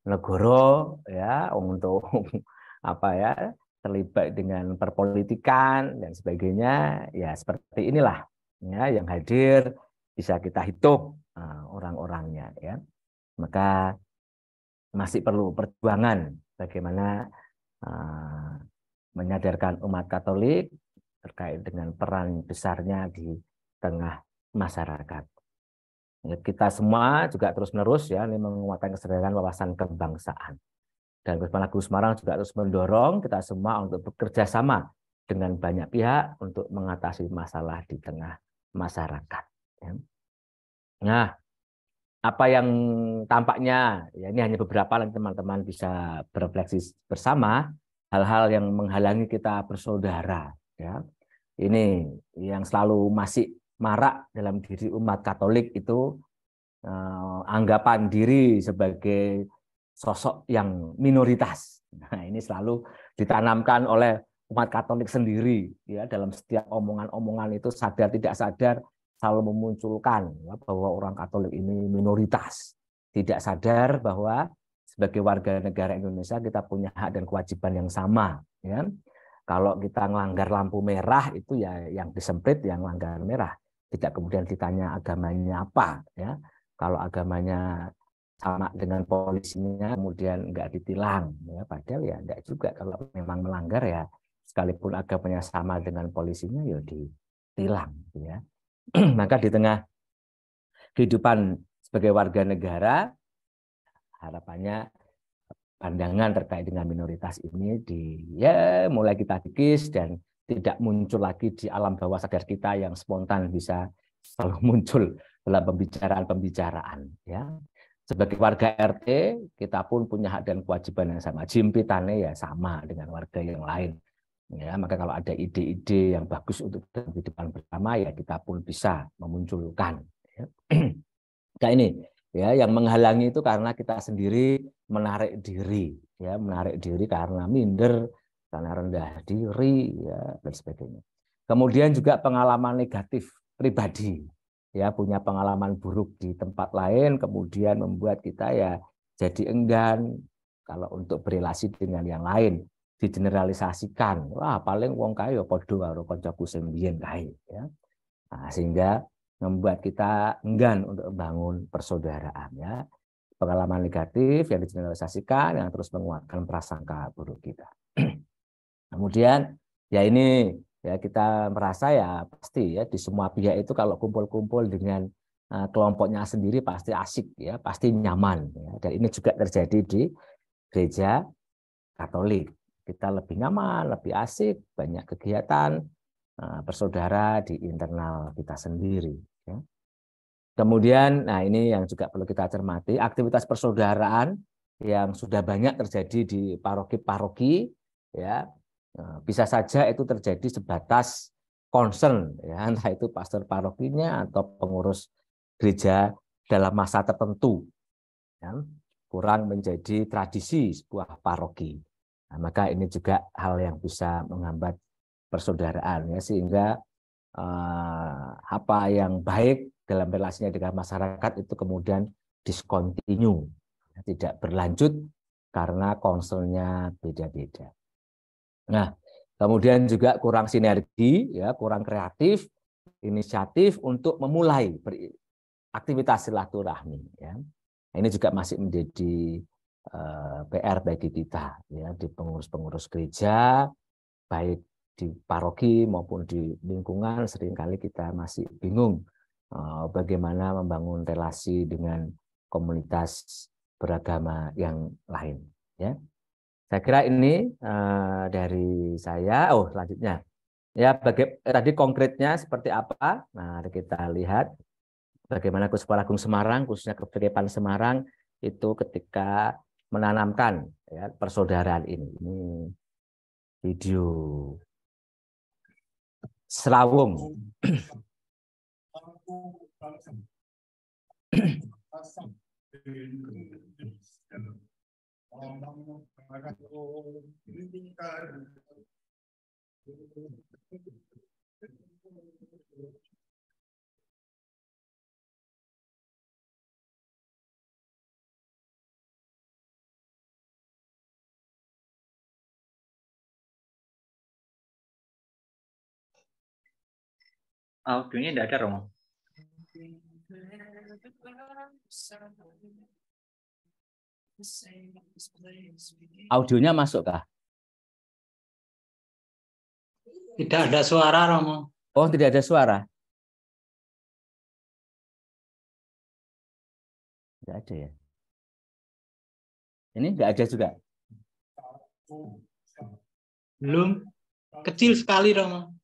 negoro ya untuk [laughs] apa ya terlibat dengan perpolitikan dan sebagainya, ya seperti inilah ya yang hadir bisa kita hitung eh, orang-orangnya ya. Maka masih perlu perjuangan bagaimana uh, menyadarkan umat Katolik terkait dengan peran besarnya di tengah masyarakat. Kita semua juga terus-menerus ya ini menguatkan kesadaran wawasan kebangsaan. Dan Kepala Guru Semarang juga terus mendorong kita semua untuk bekerja sama dengan banyak pihak untuk mengatasi masalah di tengah masyarakat. Ya. Nah, apa yang tampaknya ya ini hanya beberapa yang teman-teman bisa berefleksi bersama hal-hal yang menghalangi kita bersaudara ya ini yang selalu masih marak dalam diri umat Katolik itu eh, anggapan diri sebagai sosok yang minoritas. Nah, ini selalu ditanamkan oleh umat Katolik sendiri ya dalam setiap omongan-omongan itu sadar tidak sadar selalu memunculkan ya, bahwa orang Katolik ini minoritas. Tidak sadar bahwa sebagai warga negara Indonesia kita punya hak dan kewajiban yang sama ya. Kalau kita melanggar lampu merah itu ya yang disemprit yang melanggar merah. Tidak kemudian ditanya agamanya apa ya. Kalau agamanya sama dengan polisinya kemudian nggak ditilang ya padahal ya enggak juga kalau memang melanggar ya sekalipun agamanya sama dengan polisinya ya ditilang ya [clears throat] maka di tengah kehidupan sebagai warga negara harapannya pandangan terkait dengan minoritas ini di ya mulai kita kikis dan tidak muncul lagi di alam bawah sadar kita yang spontan bisa selalu [laughs] muncul dalam pembicaraan-pembicaraan ya sebagai warga RT kita pun punya hak dan kewajiban yang sama. Jimpitannya ya sama dengan warga yang lain. Ya, maka kalau ada ide-ide yang bagus untuk kehidupan bersama ya kita pun bisa memunculkan. Ya. [clears throat] Nah ini ya yang menghalangi itu karena kita sendiri menarik diri, ya menarik diri karena minder, karena rendah diri, ya dan sebagainya. Kemudian juga pengalaman negatif pribadi, ya punya pengalaman buruk di tempat lain kemudian membuat kita ya jadi enggan kalau untuk berrelasi dengan yang lain digeneralisasikan wah paling wong kayu ya padha karo kancaku sing kae ya nah, sehingga membuat kita enggan untuk membangun persaudaraan ya pengalaman negatif yang digeneralisasikan yang terus menguatkan prasangka buruk kita [clears throat] kemudian ya ini ya kita merasa ya pasti ya di semua pihak itu kalau kumpul-kumpul dengan eh, kelompoknya sendiri pasti asik ya pasti nyaman ya. dan ini juga terjadi di gereja Katolik kita lebih nyaman lebih asik banyak kegiatan eh, bersaudara di internal kita sendiri ya. kemudian nah ini yang juga perlu kita cermati aktivitas persaudaraan yang sudah banyak terjadi di paroki-paroki ya Eh, bisa saja itu terjadi sebatas concern, ya, [laughs] entah itu pastor parokinya atau pengurus gereja dalam masa tertentu. Ya, kurang menjadi tradisi sebuah paroki. Nah, maka ini juga hal yang bisa menghambat persaudaraan ya sehingga eh, apa yang baik dalam relasinya dengan masyarakat itu kemudian discontinue, ya. tidak berlanjut karena konselnya beda-beda. Nah, kemudian juga kurang sinergi, ya, kurang kreatif, inisiatif untuk memulai aktivitas silaturahmi. Ya. Nah, ini juga masih menjadi eh, PR bagi kita ya, di pengurus-pengurus gereja, baik di paroki maupun di lingkungan seringkali kita masih bingung eh, bagaimana membangun relasi dengan komunitas beragama yang lain. Ya. Saya kira ini uh, dari saya. Oh, selanjutnya. Ya, bagi, eh, tadi konkretnya seperti apa? Nah, kita lihat bagaimana Kuspa Agung Semarang, khususnya Kepedepan Semarang itu ketika menanamkan ya, persaudaraan ini. Ini video Selawung. Audionya tidak ada, Romo. Audionya masuk kah? Tidak ada suara, Romo. Oh, tidak ada suara. Tidak ada ya. Ini tidak ada juga. Belum. Kecil sekali, Romo.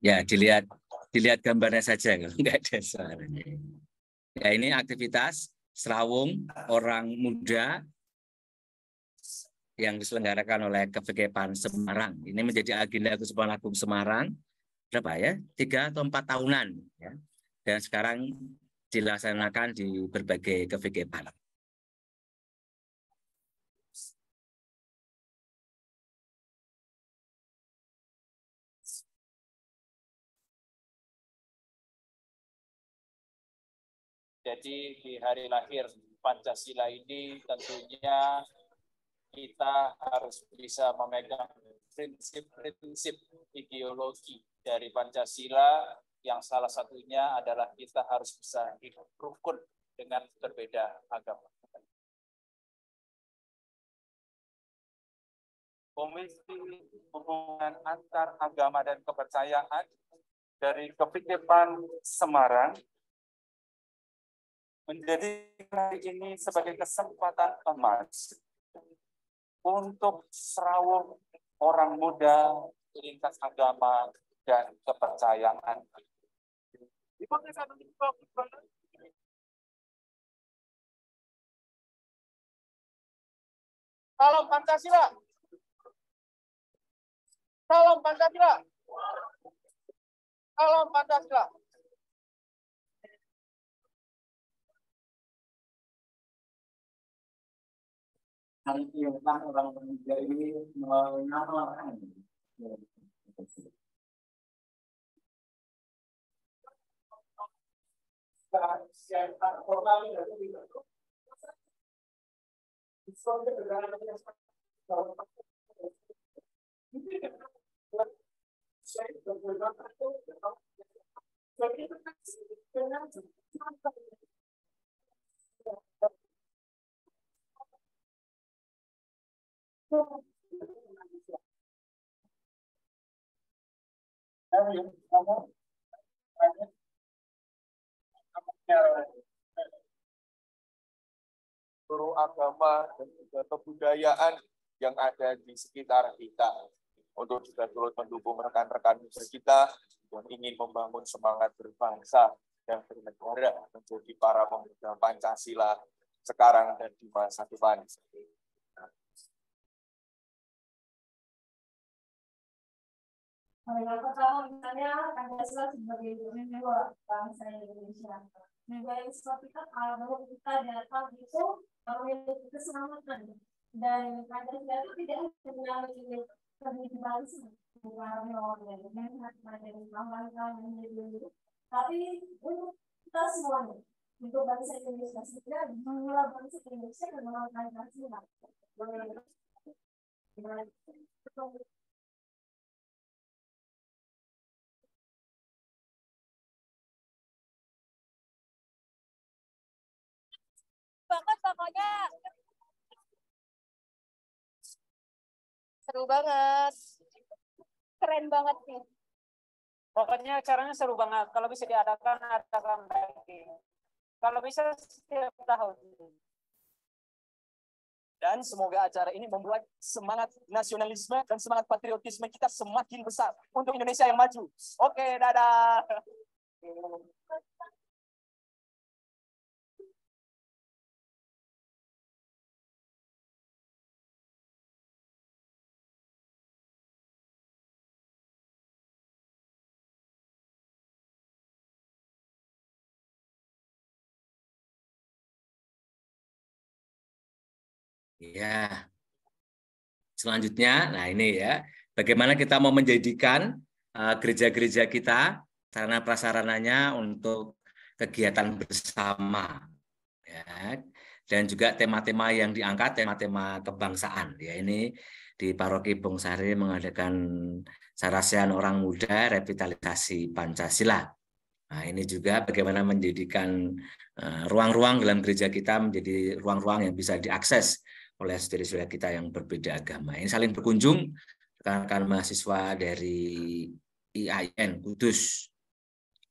Ya, dilihat dilihat gambarnya saja kalau [laughs] nggak ada suaranya. Ya, ini aktivitas serawung orang muda yang diselenggarakan oleh KVKPAN Semarang. Ini menjadi agenda Kesepuan Agung Semarang berapa ya? Tiga atau empat tahunan. Ya. Dan sekarang dilaksanakan di berbagai KVKPAN. Jadi di hari lahir Pancasila ini tentunya kita harus bisa memegang prinsip-prinsip ideologi dari Pancasila yang salah satunya adalah kita harus bisa hidup rukun dengan berbeda agama. Komisi Hubungan Antar Agama dan Kepercayaan dari Kepitipan Semarang menjadi hari ini sebagai kesempatan emas untuk serawung orang muda lintas agama dan kepercayaan. Salam Pancasila. Salam Pancasila. Salam Pancasila. tentang orang pemuda ini menawarkan Thank guru agama dan juga kebudayaan yang ada di sekitar kita untuk juga turut mendukung rekan-rekan muda kita yang ingin membangun semangat berbangsa dan bernegara menjadi para pemuda Pancasila sekarang dan di masa depan. Yang pertama misalnya Pancasila sebagai dua bangsa Indonesia. Yang sebab kita kalau kita datang itu memiliki keselamatan dan Pancasila itu tidak hanya menjadi pendidik bangsa bukan orang yang dari kawan tapi untuk kita semuanya untuk bangsa Indonesia sehingga dua bangsa Indonesia mengenal Pancasila. pokoknya seru banget keren banget sih pokoknya acaranya seru banget kalau bisa diadakan adakan lagi kalau bisa setiap tahun dan semoga acara ini membuat semangat nasionalisme dan semangat patriotisme kita semakin besar untuk Indonesia yang maju. Oke, dadah. [laughs] Ya. Selanjutnya, nah ini ya, bagaimana kita mau menjadikan eh, gereja-gereja uh, kita sarana prasarananya untuk kegiatan bersama. Ya. Dan juga tema-tema yang diangkat, tema-tema kebangsaan. Ya ini di Paroki Bongsari mengadakan sarasehan orang muda revitalisasi Pancasila. Nah, ini juga bagaimana menjadikan eh, ruang-ruang uh, dalam gereja kita menjadi ruang-ruang yang bisa diakses oleh saudara-saudara kita yang berbeda agama. Ini saling berkunjung rekan-rekan mahasiswa dari IAIN Kudus.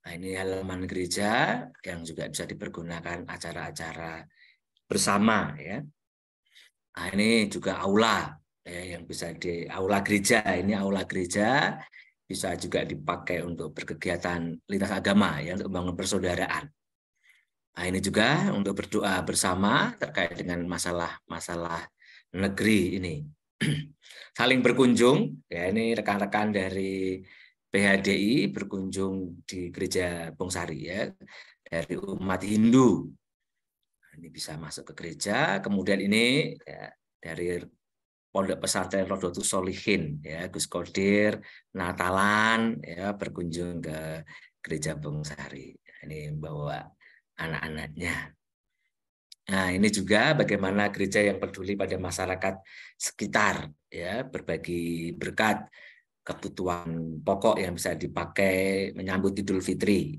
Nah, ini halaman gereja yang juga bisa dipergunakan acara-acara bersama ya. Nah, ini juga aula ya, yang bisa di aula gereja. Ini aula gereja bisa juga dipakai untuk berkegiatan lintas agama ya untuk membangun persaudaraan. Nah, ini juga untuk berdoa bersama terkait dengan masalah-masalah negeri ini. [clears throat] Saling berkunjung, ya ini rekan-rekan dari PHDI berkunjung di gereja Bongsari ya dari umat Hindu. Nah, ini bisa masuk ke gereja. Kemudian ini ya, dari Pondok Pesantren Rodotu Solihin ya Gus Kodir, Natalan ya berkunjung ke gereja Bongsari. Nah, ini bawa anak-anaknya. Nah, ini juga bagaimana gereja yang peduli pada masyarakat sekitar ya, berbagi berkat kebutuhan pokok yang bisa dipakai menyambut Idul Fitri.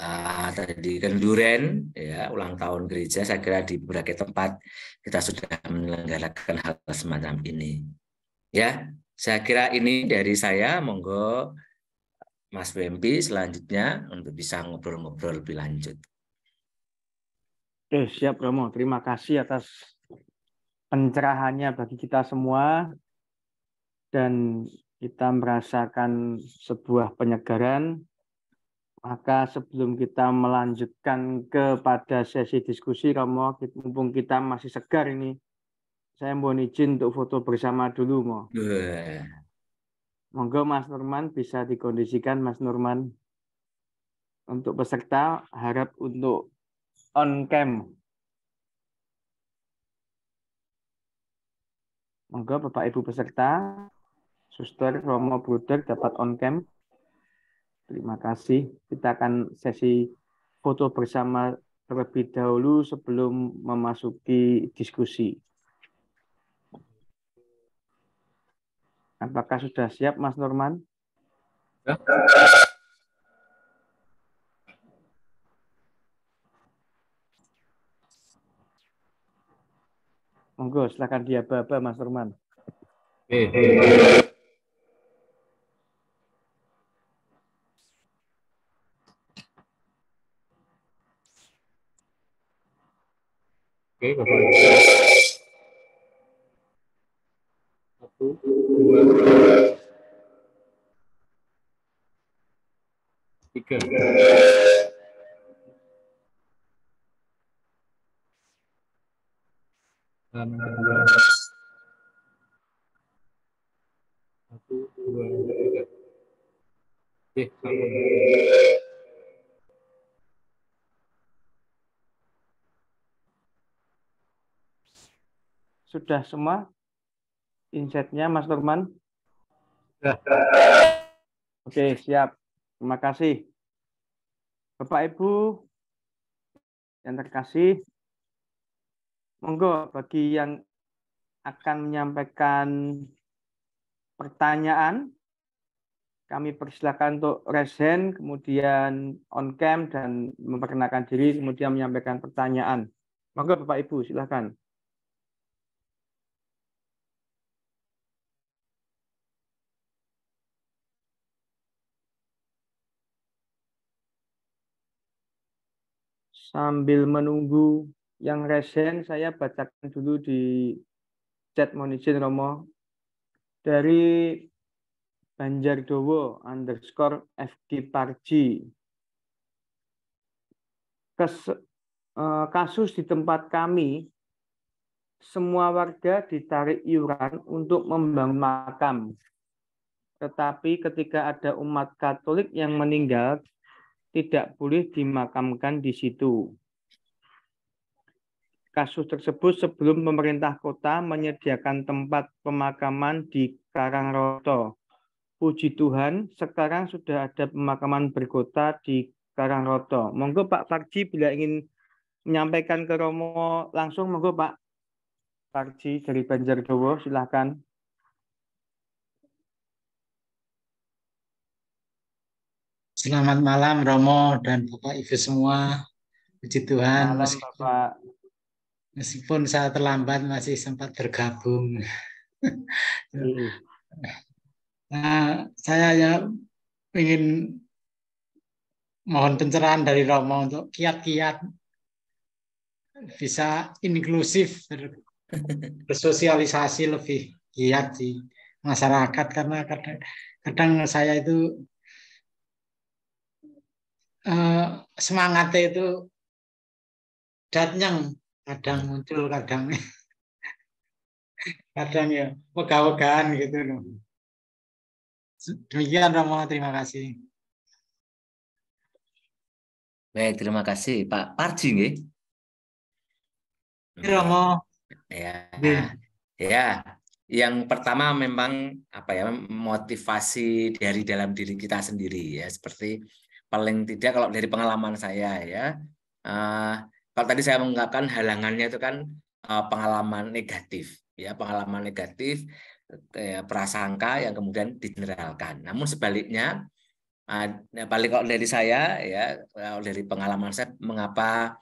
Uh, tadi kan duren ya ulang tahun gereja saya kira di berbagai tempat kita sudah menyelenggarakan hal semacam ini ya saya kira ini dari saya monggo Mas BMP selanjutnya untuk bisa ngobrol-ngobrol lebih lanjut. Oke, eh, siap Romo. Terima kasih atas pencerahannya bagi kita semua dan kita merasakan sebuah penyegaran, maka sebelum kita melanjutkan kepada sesi diskusi, Romo, mumpung kita masih segar ini, saya mohon izin untuk foto bersama dulu, Mo. Monggo Mas Nurman bisa dikondisikan Mas Nurman untuk peserta harap untuk on cam. Monggo Bapak Ibu peserta, Suster Romo Bruder dapat on cam. Terima kasih. Kita akan sesi foto bersama terlebih dahulu sebelum memasuki diskusi. Apakah sudah siap, Mas Norman? Ya. Monggo, silakan dia baba, Mas Norman. Oke. Oke, okay, Bapak. Satu, tiga. Satu, dua, tiga. Eh, Sudah semua? insetnya Mas Nurman? Ya. Oke, siap. Terima kasih. Bapak Ibu yang terkasih, monggo bagi yang akan menyampaikan pertanyaan, kami persilakan untuk resen, kemudian on cam dan memperkenalkan diri, kemudian menyampaikan pertanyaan. Monggo Bapak Ibu, silakan. sambil menunggu yang resen saya bacakan dulu di chat monizin Romo dari Banjardowo underscore FG Parji. Kes, e, kasus di tempat kami, semua warga ditarik iuran untuk membangun makam. Tetapi ketika ada umat Katolik yang meninggal, tidak boleh dimakamkan di situ. Kasus tersebut sebelum pemerintah kota menyediakan tempat pemakaman di Karangroto. Puji Tuhan, sekarang sudah ada pemakaman berkota di Karangroto. Monggo Pak Farji bila ingin menyampaikan ke Romo langsung, monggo Pak Farji dari Banjardowo, silahkan. Selamat malam Romo dan Bapak Ibu semua. Puji Tuhan. Malam, meskipun, Bapak. meskipun saya terlambat masih sempat bergabung. Hmm. nah, saya ya ingin mohon pencerahan dari Romo untuk kiat-kiat bisa inklusif bersosialisasi lebih giat di masyarakat karena kadang, kadang saya itu semangat eh, semangatnya itu datang kadang muncul kadang [laughs] kadang ya megah gitu loh. Demikian Romo, terima kasih. Baik, terima kasih Pak Parji nih Romo. Ya. ya, Ya. Yang pertama memang apa ya motivasi dari dalam diri kita sendiri ya seperti paling tidak kalau dari pengalaman saya ya uh, kalau tadi saya mengungkapkan halangannya itu kan uh, pengalaman negatif ya pengalaman negatif eh, prasangka yang kemudian digeneralkan namun sebaliknya uh, paling kalau dari saya ya kalau dari pengalaman saya mengapa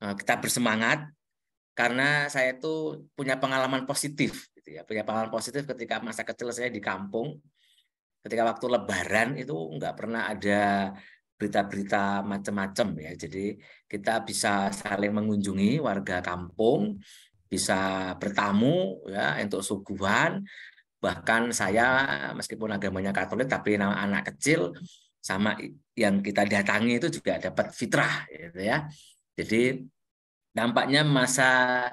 uh, kita bersemangat karena saya itu punya pengalaman positif gitu ya punya pengalaman positif ketika masa kecil saya di kampung ketika waktu lebaran itu nggak pernah ada berita-berita macam-macam ya. Jadi kita bisa saling mengunjungi warga kampung, bisa bertamu ya untuk suguhan. Bahkan saya meskipun agamanya Katolik tapi anak kecil sama yang kita datangi itu juga dapat fitrah gitu ya. Jadi dampaknya masa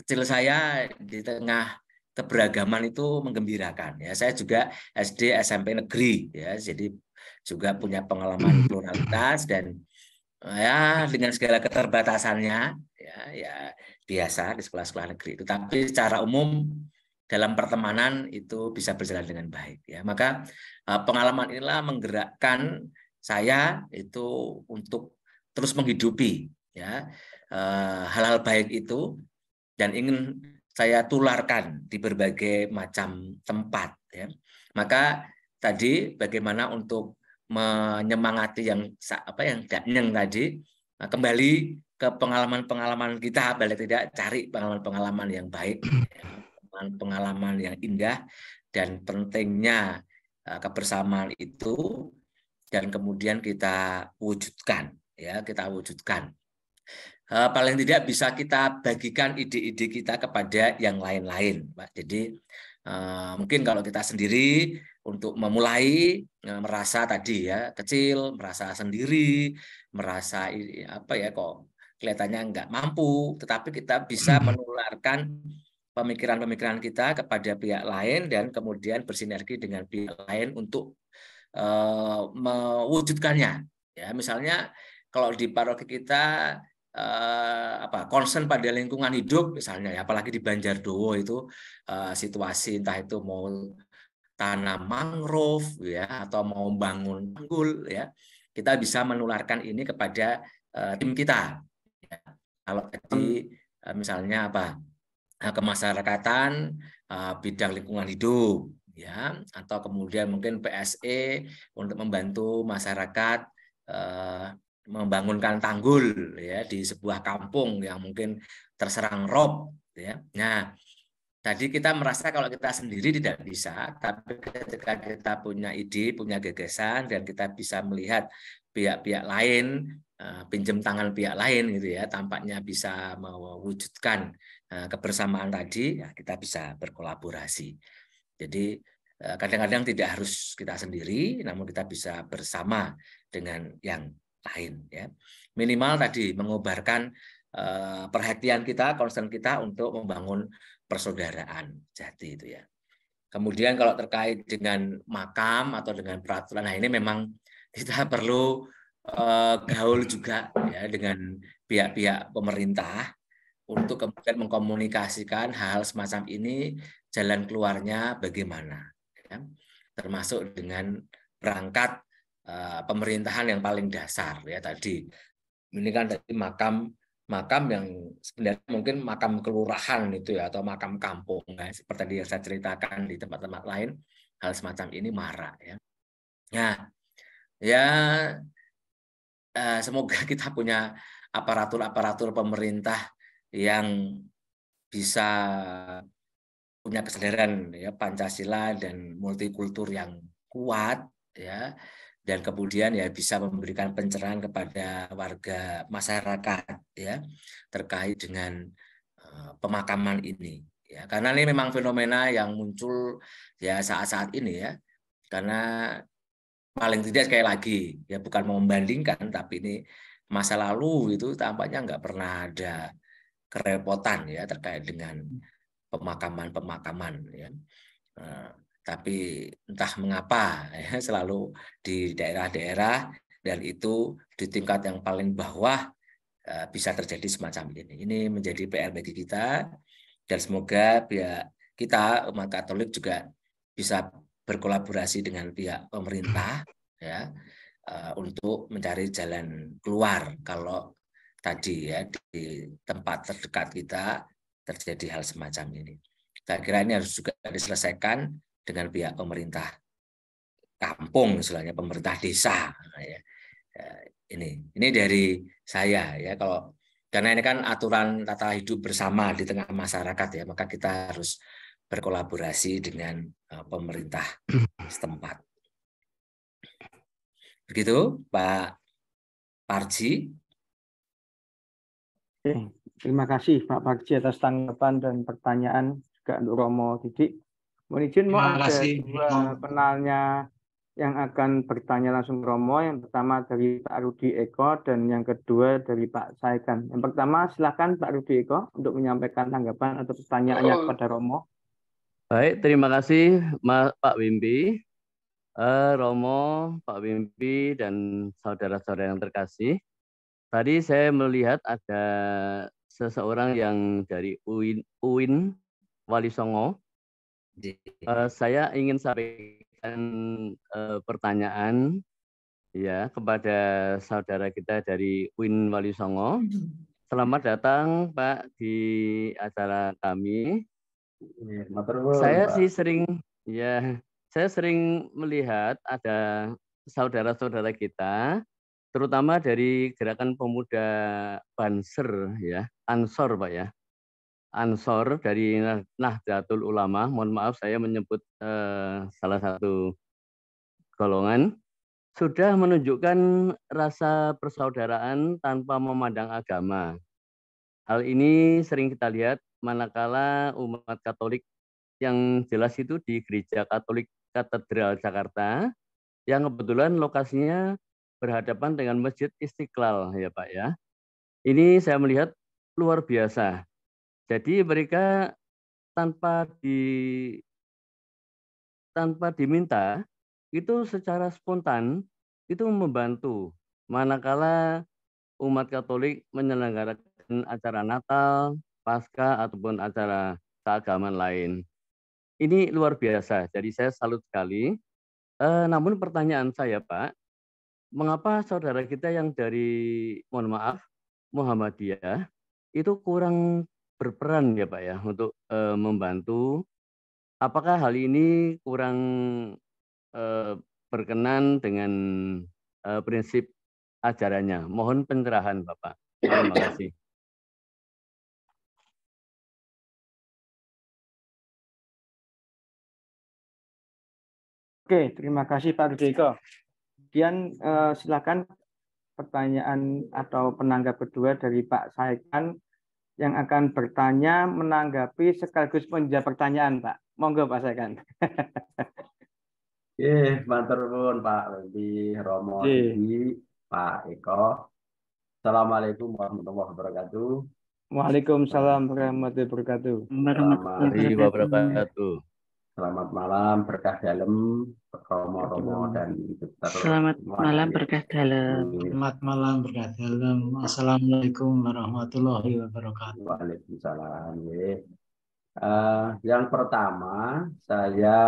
kecil saya di tengah keberagaman itu menggembirakan ya. Saya juga SD SMP negeri ya. Jadi juga punya pengalaman hmm. pluralitas dan eh, ya dengan segala keterbatasannya ya, ya biasa di sekolah-sekolah negeri itu tapi secara umum dalam pertemanan itu bisa berjalan dengan baik ya maka eh, pengalaman inilah menggerakkan saya itu untuk terus menghidupi ya eh, hal-hal baik itu dan ingin saya tularkan di berbagai macam tempat ya maka tadi bagaimana untuk menyemangati yang apa yang gak nyeng tadi nah, kembali ke pengalaman-pengalaman kita paling tidak cari pengalaman-pengalaman yang baik [clears throat] pengalaman yang indah dan pentingnya eh, kebersamaan itu dan kemudian kita wujudkan ya kita wujudkan eh, paling tidak bisa kita bagikan ide-ide kita kepada yang lain-lain pak jadi eh, mungkin kalau kita sendiri untuk memulai eh, merasa tadi ya kecil, merasa sendiri, merasa apa ya kok kelihatannya nggak mampu, tetapi kita bisa hmm. menularkan pemikiran-pemikiran kita kepada pihak lain dan kemudian bersinergi dengan pihak lain untuk uh, mewujudkannya. Ya, misalnya kalau di paroki kita uh, apa concern pada lingkungan hidup misalnya ya apalagi di Banjardowo itu uh, situasi entah itu mau tanam mangrove ya atau mau bangun tanggul ya kita bisa menularkan ini kepada uh, tim kita ya. kalau tadi uh, misalnya apa uh, kemasyarakatan uh, bidang lingkungan hidup ya atau kemudian mungkin PSE untuk membantu masyarakat uh, membangunkan tanggul ya di sebuah kampung yang mungkin terserang rob ya nah Tadi kita merasa kalau kita sendiri tidak bisa, tapi ketika kita punya ide, punya gagasan, dan kita bisa melihat pihak-pihak lain, eh, pinjam tangan pihak lain gitu ya, tampaknya bisa mewujudkan eh, kebersamaan tadi, ya kita bisa berkolaborasi. Jadi eh, kadang-kadang tidak harus kita sendiri, namun kita bisa bersama dengan yang lain. Ya. Minimal tadi mengobarkan perhatian kita, concern kita untuk membangun persaudaraan jati itu ya. Kemudian kalau terkait dengan makam atau dengan peraturan, nah ini memang kita [laughs] perlu uh, gaul juga ya dengan pihak-pihak pemerintah untuk kemudian mengkomunikasikan hal semacam ini jalan keluarnya bagaimana, ya. termasuk dengan perangkat uh, pemerintahan yang paling dasar ya tadi. Ini kan tadi makam makam yang sebenarnya mungkin makam kelurahan itu ya atau makam kampung ya. seperti tadi yang saya ceritakan di tempat-tempat lain hal semacam ini marah ya nah ya, ya eh, semoga [laughs] kita punya aparatur-aparatur pemerintah yang bisa punya kesadaran ya Pancasila dan multikultur yang kuat ya dan kemudian ya bisa memberikan pencerahan kepada warga masyarakat ya terkait dengan eh, pemakaman ini ya karena ini memang fenomena yang muncul ya saat-saat ini ya karena paling tidak sekali lagi ya bukan mau membandingkan tapi ini masa lalu itu tampaknya nggak pernah ada kerepotan ya terkait dengan hmm. pemakaman-pemakaman ya. Eh, tapi entah mengapa ya, [laughs] selalu di daerah-daerah dan itu di tingkat yang paling bawah eh, bisa terjadi semacam ini. Ini menjadi PR bagi kita dan semoga pihak kita umat Katolik juga bisa berkolaborasi dengan pihak pemerintah ya eh, untuk mencari jalan keluar kalau tadi ya di tempat terdekat kita terjadi hal semacam ini. Saya kira ini harus juga diselesaikan dengan pihak pemerintah kampung misalnya pemerintah desa ya. ya. ini ini dari saya ya kalau karena ini kan aturan tata hidup bersama di tengah masyarakat ya maka kita harus berkolaborasi dengan eh, pemerintah [clears throat] setempat begitu Pak Parji terima kasih Pak Parji atas tanggapan dan pertanyaan juga untuk Romo Didik Mohon izin mau ada dua penalnya yang akan bertanya langsung Romo. Yang pertama dari Pak Rudi Eko dan yang kedua dari Pak Saikan. Yang pertama silakan Pak Rudi Eko untuk menyampaikan tanggapan atau pertanyaannya oh. kepada Romo. Baik, terima kasih Pak Wimpi, uh, eh, Romo, Pak Wimpi, dan saudara-saudara yang terkasih. Tadi saya melihat ada seseorang yang dari UIN, UIN Wali Songo, Uh, saya ingin sampaikan uh, pertanyaan ya kepada saudara kita dari Win Wali Songo. Selamat datang Pak di acara kami. saya sih sering ya saya sering melihat ada saudara-saudara kita terutama dari gerakan pemuda Banser ya, Ansor Pak ya. Ansor dari nah-, Nahdlatul Ulama. Mohon maaf saya menyebut eh, salah satu golongan sudah menunjukkan rasa persaudaraan tanpa memandang agama. Hal ini sering kita lihat manakala umat Katolik yang jelas itu di Gereja Katolik Katedral Jakarta yang kebetulan lokasinya berhadapan dengan Masjid Istiqlal ya Pak ya. Ini saya melihat luar biasa jadi mereka tanpa di tanpa diminta itu secara spontan itu membantu manakala umat Katolik menyelenggarakan acara Natal, Pasca ataupun acara keagamaan lain. Ini luar biasa. Jadi saya salut sekali. E, namun pertanyaan saya Pak, mengapa saudara kita yang dari mohon maaf Muhammadiyah itu kurang berperan ya Pak ya untuk uh, membantu. Apakah hal ini kurang uh, berkenan dengan uh, prinsip ajarannya? Mohon pencerahan Bapak. Terima kasih. Oke, terima kasih Pak Rudiko. Kemudian uh, silakan pertanyaan atau penanggap kedua dari Pak Saikan yang akan bertanya, menanggapi, sekaligus menjawab pertanyaan, Pak. Monggo Pak Sekan. Oke, mantap nuwun Pak Wedi, Romo Pak Eko. Assalamualaikum warahmatullahi wabarakatuh. Waalaikumsalam warahmatullahi wabarakatuh. Warahmatullahi wabarakatuh. Selamat malam, berkah dalam, Romo Romo dan Dr. Selamat malam, berkah dalam. Selamat malam, berkah dalam. Assalamualaikum warahmatullahi wabarakatuh. Waalaikumsalam. Uh, yang pertama, saya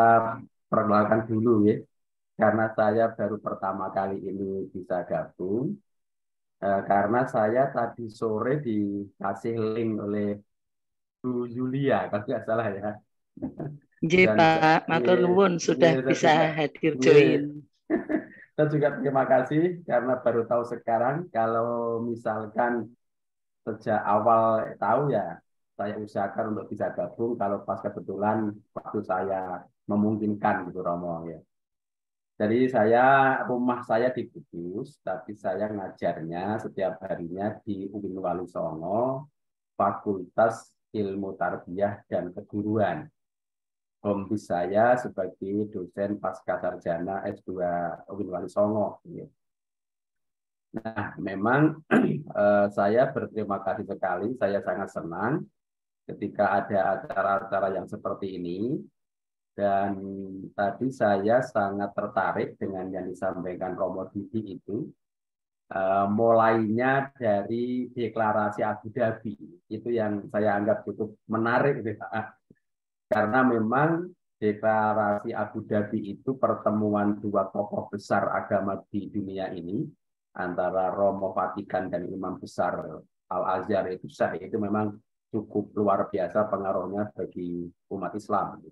perkenalkan dulu ya, karena saya baru pertama kali ini bisa gabung. Uh, karena saya tadi sore dikasih link oleh Bu Yulia, kalau nggak salah ya. Jadi Pak, matur nuwun sudah bisa juga, hadir join. [laughs] Saya juga terima kasih karena baru tahu sekarang kalau misalkan sejak awal tahu ya saya usahakan untuk bisa gabung kalau pas kebetulan waktu saya memungkinkan gitu Romo ya. Jadi saya rumah saya di Kudus, tapi saya ngajarnya setiap harinya di UIN Walu Songo, Fakultas Ilmu Tarbiyah dan Keguruan homebase saya sebagai dosen pasca sarjana S2 Winwali Songo. Gitu. Nah, memang [clears throat] eh, saya berterima kasih sekali, saya sangat senang ketika ada acara-acara yang seperti ini. Dan tadi saya sangat tertarik dengan yang disampaikan Romo Didi itu, eh, mulainya dari deklarasi Abu Dhabi, itu yang saya anggap cukup menarik. Gitu. [laughs] Karena memang deklarasi Abu Dhabi itu pertemuan dua tokoh besar agama di dunia ini antara Romo Vatikan dan Imam Besar Al-Azhar itu sah itu memang cukup luar biasa pengaruhnya bagi umat Islam.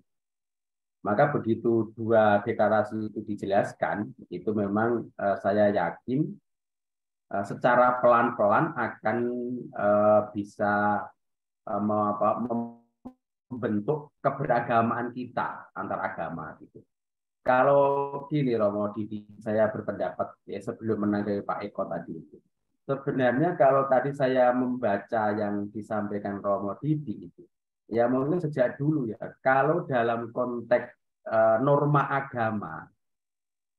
Maka begitu dua deklarasi itu dijelaskan, itu memang eh, saya yakin eh, secara pelan-pelan akan eh, bisa bentuk keberagamaan kita antar agama gitu. Kalau gini Romo, Didi, saya berpendapat ya sebelum menanggapi Pak Eko tadi itu. Sebenarnya kalau tadi saya membaca yang disampaikan Romo Didi itu, ya mungkin sejak dulu ya, kalau dalam konteks uh, norma agama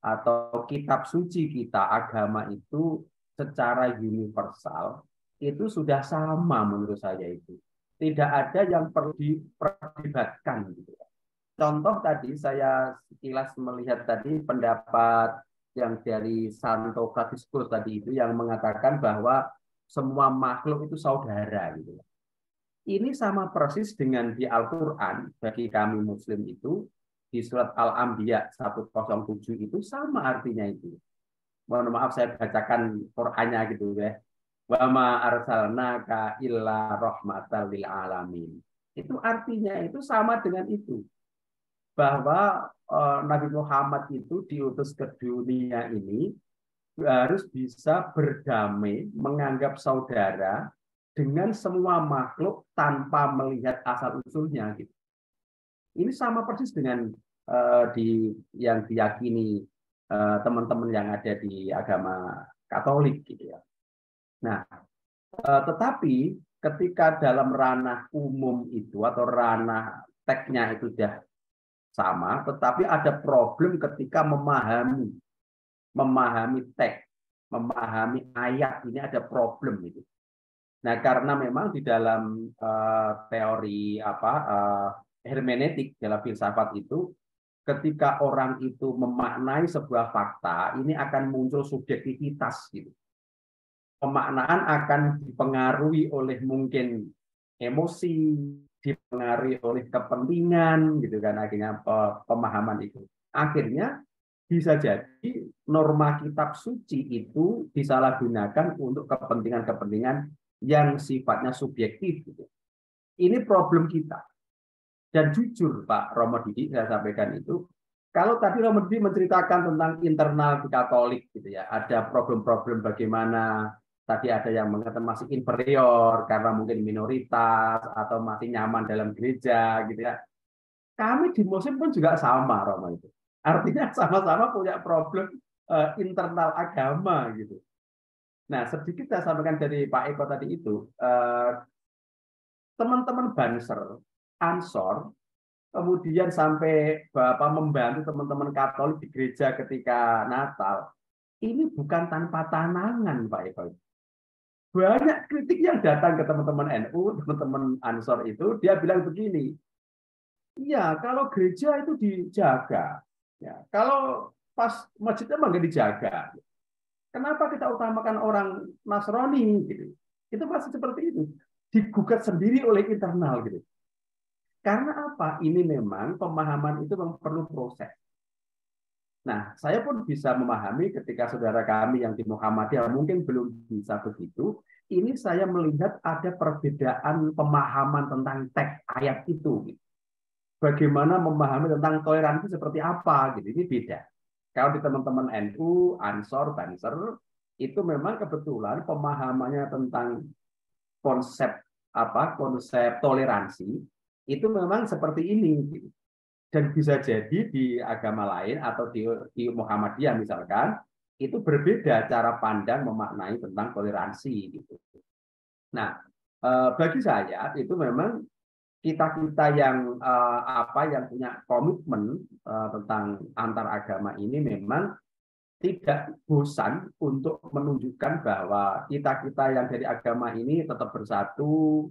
atau kitab suci kita agama itu secara universal itu sudah sama menurut saya itu tidak ada yang perlu diperdebatkan. Gitu. Contoh tadi saya sekilas melihat tadi pendapat yang dari Santo Katiskus tadi itu yang mengatakan bahwa semua makhluk itu saudara gitu. Ini sama persis dengan di Al-Qur'an bagi kami muslim itu di surat Al-Anbiya 107 itu sama artinya itu. Mohon maaf saya bacakan Qur'annya gitu ya Wama arsalna arsalnaka illa rahmatan lil alamin. Itu artinya itu sama dengan itu. Bahwa eh, Nabi Muhammad itu diutus ke dunia ini harus bisa berdamai, menganggap saudara dengan semua makhluk tanpa melihat asal usulnya gitu. Ini sama persis dengan eh, di yang diyakini eh, teman-teman yang ada di agama Katolik gitu ya. Nah, eh, tetapi ketika dalam ranah umum itu atau ranah teksnya itu sudah sama, tetapi ada problem ketika memahami memahami teks, memahami ayat ini ada problem itu. Nah, karena memang di dalam uh, teori apa uh, hermeneutik dalam filsafat itu ketika orang itu memaknai sebuah fakta, ini akan muncul subjektivitas gitu pemaknaan akan dipengaruhi oleh mungkin emosi, dipengaruhi oleh kepentingan gitu kan akhirnya pemahaman itu. Akhirnya bisa jadi norma kitab suci itu disalahgunakan untuk kepentingan-kepentingan yang sifatnya subjektif gitu. Ini problem kita. Dan jujur Pak Romo Didi saya sampaikan itu kalau tadi Romo Didi menceritakan tentang internal di Katolik gitu ya, ada problem-problem bagaimana tadi ada yang mengatakan masih inferior karena mungkin minoritas atau masih nyaman dalam gereja gitu ya. Kami di musim pun juga sama Roma itu. Artinya sama-sama punya problem eh, internal agama gitu. Nah, sedikit saya sampaikan dari Pak Eko tadi itu, eh, teman-teman Banser, Ansor, kemudian sampai Bapak membantu teman-teman Katolik di gereja ketika Natal, ini bukan tanpa tanangan, Pak Eko banyak kritik yang datang ke teman-teman NU, teman-teman Ansor itu, dia bilang begini, ya kalau gereja itu dijaga, ya, kalau pas masjidnya memang nggak dijaga, kenapa kita utamakan orang Nasrani gitu? Itu pasti seperti itu, digugat sendiri oleh internal gitu. Karena apa? Ini memang pemahaman itu memang perlu proses. Nah, saya pun bisa memahami ketika saudara kami yang di Muhammadiyah mungkin belum bisa begitu. Ini saya melihat ada perbedaan pemahaman tentang teks ayat itu. Gitu. Bagaimana memahami tentang toleransi seperti apa? jadi gitu. Ini beda. Kalau di teman-teman NU, Ansor, Banser, itu memang kebetulan pemahamannya tentang konsep apa konsep toleransi itu memang seperti ini. Gitu dan bisa jadi di agama lain atau di, di Muhammadiyah misalkan itu berbeda cara pandang memaknai tentang toleransi gitu. Nah, eh, bagi saya itu memang kita kita yang eh, apa yang punya komitmen eh, tentang antar agama ini memang tidak bosan untuk menunjukkan bahwa kita kita yang dari agama ini tetap bersatu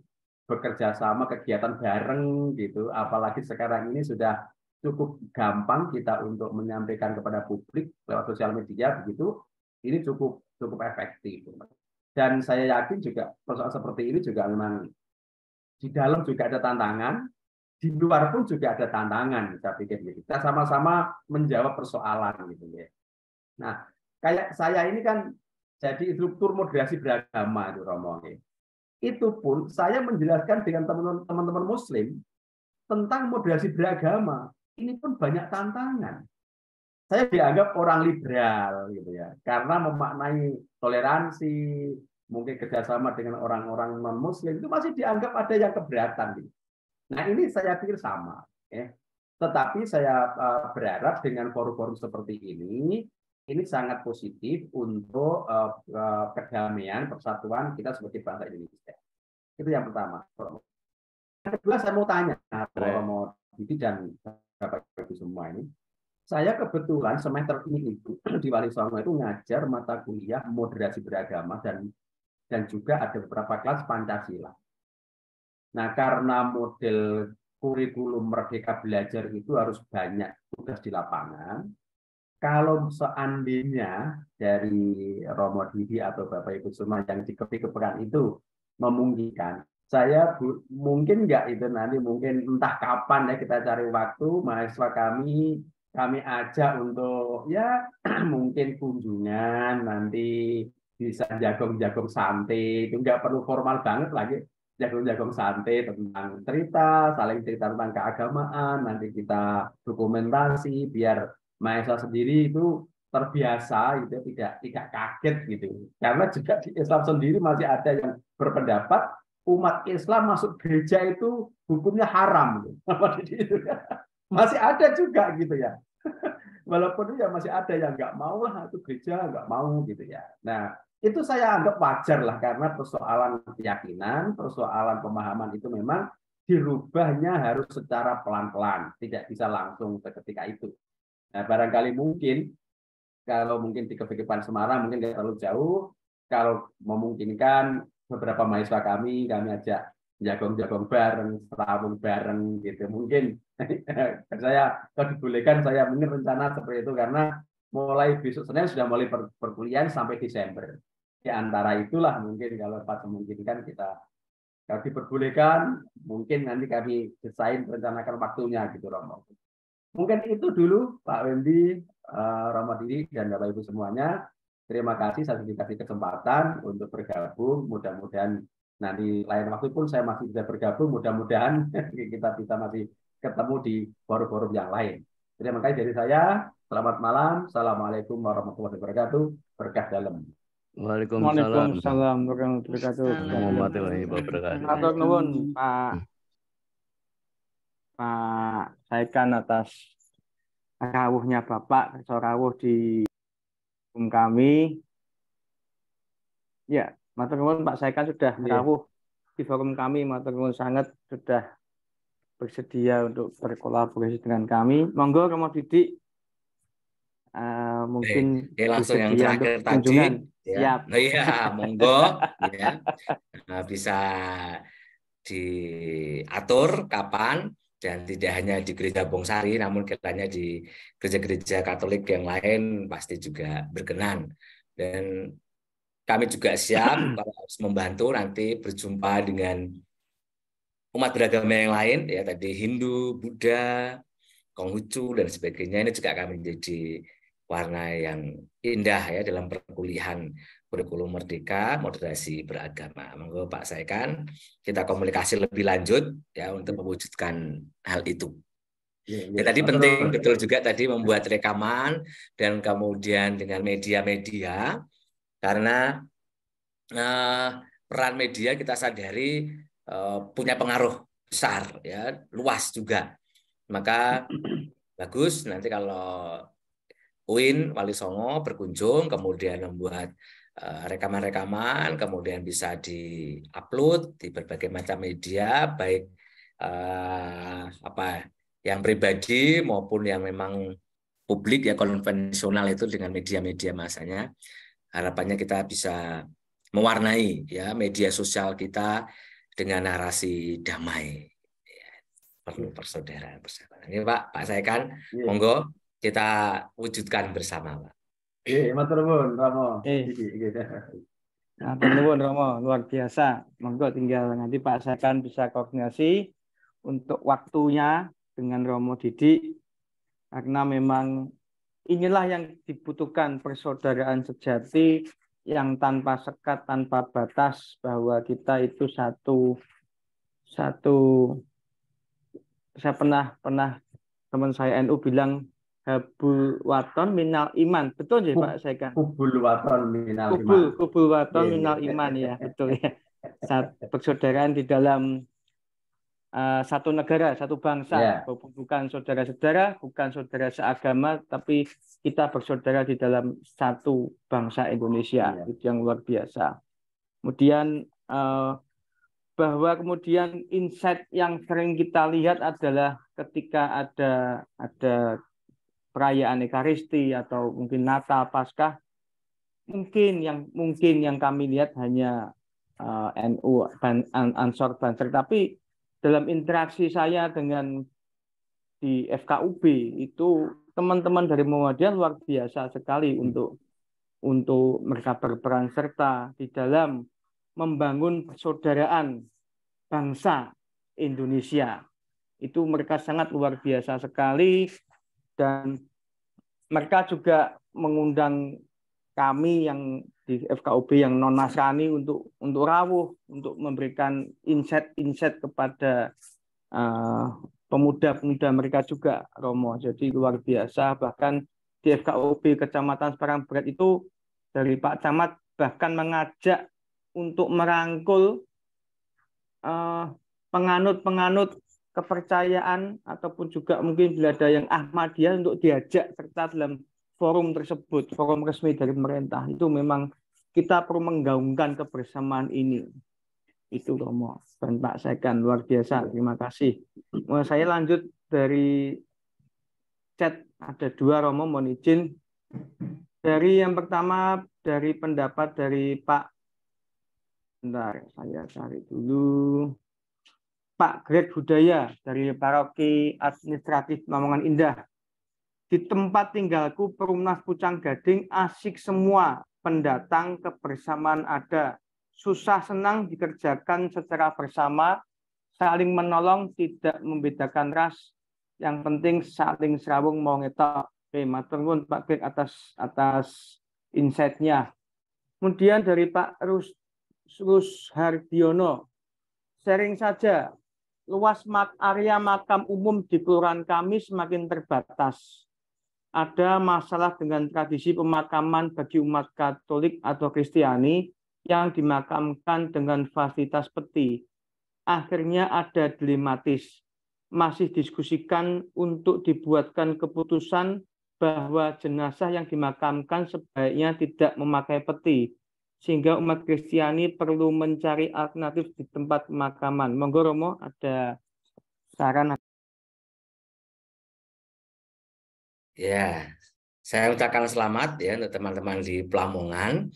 bekerja sama kegiatan bareng gitu apalagi sekarang ini sudah cukup gampang kita untuk menyampaikan kepada publik lewat sosial media begitu ini cukup cukup efektif dan saya yakin juga persoalan seperti ini juga memang di dalam juga ada tantangan di luar pun juga ada tantangan saya pikir gitu. kita sama-sama menjawab persoalan gitu ya nah kayak saya ini kan jadi instruktur moderasi beragama itu Romo gitu itu pun saya menjelaskan dengan teman-teman muslim tentang moderasi beragama. Ini pun banyak tantangan. Saya dianggap orang liberal gitu ya, karena memaknai toleransi, mungkin kerjasama dengan orang-orang non muslim itu masih dianggap ada yang keberatan gitu. Nah, ini saya pikir sama ya. Tetapi saya eh, berharap dengan forum-forum seperti ini ini sangat positif untuk uh, kedamaian persatuan kita sebagai bangsa Indonesia. Itu yang pertama. Yang kedua saya mau tanya Romo Didi dan Bapak Ibu semua ini. Saya kebetulan semester ini itu [clears throat] di Wali Songo itu ngajar mata kuliah moderasi beragama dan dan juga ada beberapa kelas Pancasila. Nah, karena model kurikulum merdeka belajar itu harus banyak tugas di lapangan, kalau seandainya dari Romo Didi atau Bapak Ibu semua yang dikepi-kepikan itu memungkinkan, saya bu, mungkin nggak itu nanti mungkin entah kapan ya kita cari waktu mahasiswa kami kami ajak untuk ya [clears throat] mungkin kunjungan nanti bisa jagung-jagung santai itu nggak perlu formal banget lagi jagung-jagung santai tentang cerita, saling cerita tentang keagamaan, nanti kita dokumentasi biar Maesa sendiri itu terbiasa gitu tidak tidak kaget gitu karena juga di Islam sendiri masih ada yang berpendapat umat Islam masuk gereja itu hukumnya haram gitu. [laughs] masih ada juga gitu ya [laughs] walaupun ya masih ada yang nggak mau lah itu gereja nggak mau gitu ya nah itu saya anggap wajar lah karena persoalan keyakinan persoalan pemahaman itu memang dirubahnya harus secara pelan-pelan tidak bisa langsung seketika itu Nah, barangkali mungkin kalau mungkin di kehidupan Semarang mungkin tidak terlalu jauh. Kalau memungkinkan beberapa mahasiswa kami kami ajak jagong-jagong bareng, serabung bareng gitu. Mungkin [laughs] saya kalau dibolehkan saya mungkin rencana seperti itu karena mulai besok Senin sudah mulai per perkuliahan sampai Desember. Di antara itulah mungkin kalau Pak memungkinkan kita kalau diperbolehkan mungkin nanti kami desain rencanakan waktunya gitu Romo. Mungkin itu dulu Pak Wendy, uh, eh, Ramadini, dan Bapak-Ibu semuanya. Terima kasih saya dikasih kesempatan untuk bergabung. Mudah-mudahan nanti lain waktu pun saya masih bisa bergabung. Mudah-mudahan [laughs] kita bisa masih ketemu di forum-forum yang lain. Terima kasih dari saya. Selamat malam. Assalamualaikum warahmatullahi wabarakatuh. Berkah dalam. Waalaikumsalam. Waalaikumsalam warahmatullahi wabarakatuh. Waalaikumsalam. Waalaikumsalam. Pak. Pak Saikan atas rawuhnya Bapak, rawuh di hukum kami. Ya, Maturnuwun Pak Saikan sudah yeah. rawuh di forum kami, Maturnuwun sangat sudah bersedia untuk berkolaborasi dengan kami. Monggo Romo didik uh, mungkin eh, eh, langsung yang terakhir tadi ya. Oh iya Oh, ya, monggo ya. Nah, bisa diatur kapan dan tidak hanya di gereja Bongsari namun kiranya di gereja-gereja Katolik yang lain pasti juga berkenan dan kami juga siap [clears throat] kalau harus membantu nanti berjumpa dengan umat beragama yang lain ya tadi Hindu, Buddha, Konghucu dan sebagainya ini juga kami menjadi warna yang indah ya dalam perkuliahan kurikulum merdeka, moderasi beragama. Monggo Pak Saikan, kita komunikasi lebih lanjut ya untuk iya. mewujudkan hal itu. Ya, ya. ya tadi penting betul juga tadi membuat rekaman dan kemudian dengan media-media karena eh, peran media kita sadari eh, punya pengaruh besar ya, luas juga. Maka [clears throat] bagus nanti kalau UIN Wali Songo berkunjung kemudian membuat Eh, rekaman-rekaman kemudian bisa diupload di berbagai macam media baik eh, apa yang pribadi maupun yang memang publik ya konvensional itu dengan media-media masanya harapannya kita bisa mewarnai ya media sosial kita dengan narasi damai ya, perlu iya. persaudaraan bersama ini pak pak saya kan iya. monggo kita wujudkan bersama pak Eh, matur Romo. Eh. Nah, nuwun Romo, luar biasa. Monggo tinggal nanti Pak Sakan bisa koordinasi untuk waktunya dengan Romo Didi karena memang inilah yang dibutuhkan persaudaraan sejati yang tanpa sekat, tanpa batas bahwa kita itu satu satu saya pernah pernah teman saya NU bilang habul waton minal iman betul ya Pak saya kan kubul waton minal iman kubul waton yeah. Iya. minal iman ya betul ya saat persaudaraan di dalam uh, satu negara satu bangsa yeah. bukan saudara-saudara bukan saudara seagama tapi kita bersaudara di dalam satu bangsa Indonesia yeah. itu yang luar biasa kemudian uh, bahwa kemudian insight yang sering kita lihat adalah ketika ada ada perayaan Ekaristi atau mungkin Natal, Paskah, mungkin yang mungkin yang kami lihat hanya uh, eh, NU ban, Ansor Banser, tapi dalam interaksi saya dengan di FKUB itu teman-teman dari Muhammadiyah luar biasa sekali untuk untuk mereka berperan serta di dalam membangun persaudaraan bangsa Indonesia. Itu mereka sangat luar biasa sekali dan mereka juga mengundang kami yang di FKUB yang non Nasrani untuk untuk rawuh untuk memberikan insight-insight kepada pemuda eh, pemuda-pemuda mereka juga Romo. Jadi luar biasa bahkan di FKUB Kecamatan Semarang Berat itu dari Pak Camat bahkan mengajak untuk merangkul uh, penganut-penganut kepercayaan ataupun juga mungkin bila ada yang Ahmadiyah untuk diajak serta dalam forum tersebut, forum resmi dari pemerintah. Itu memang kita perlu menggaungkan kebersamaan ini. Itu Romo dan Pak Sekan luar biasa. Iya. Terima kasih. Saya lanjut dari chat ada dua Romo mohon izin. Dari yang pertama dari pendapat dari Pak Bentar, saya cari dulu. Pak Greg Budaya dari Paroki Administratif Lamongan Indah. Di tempat tinggalku Perumnas Pucang Gading asik semua pendatang kebersamaan ada. Susah senang dikerjakan secara bersama, saling menolong tidak membedakan ras. Yang penting saling serabung mau ngetok. Oke, maturun Pak Greg atas atas insight-nya. Kemudian dari Pak Rus Rus Hardiono, sharing saja luas area makam umum di kelurahan kami semakin terbatas. Ada masalah dengan tradisi pemakaman bagi umat Katolik atau Kristiani yang dimakamkan dengan fasilitas peti. Akhirnya ada dilematis. Masih diskusikan untuk dibuatkan keputusan bahwa jenazah yang dimakamkan sebaiknya tidak memakai peti sehingga umat Kristiani perlu mencari alternatif di tempat pemakaman. Monggo Romo, ada saran? Ya, saya ucapkan selamat ya untuk teman-teman di Pelamongan.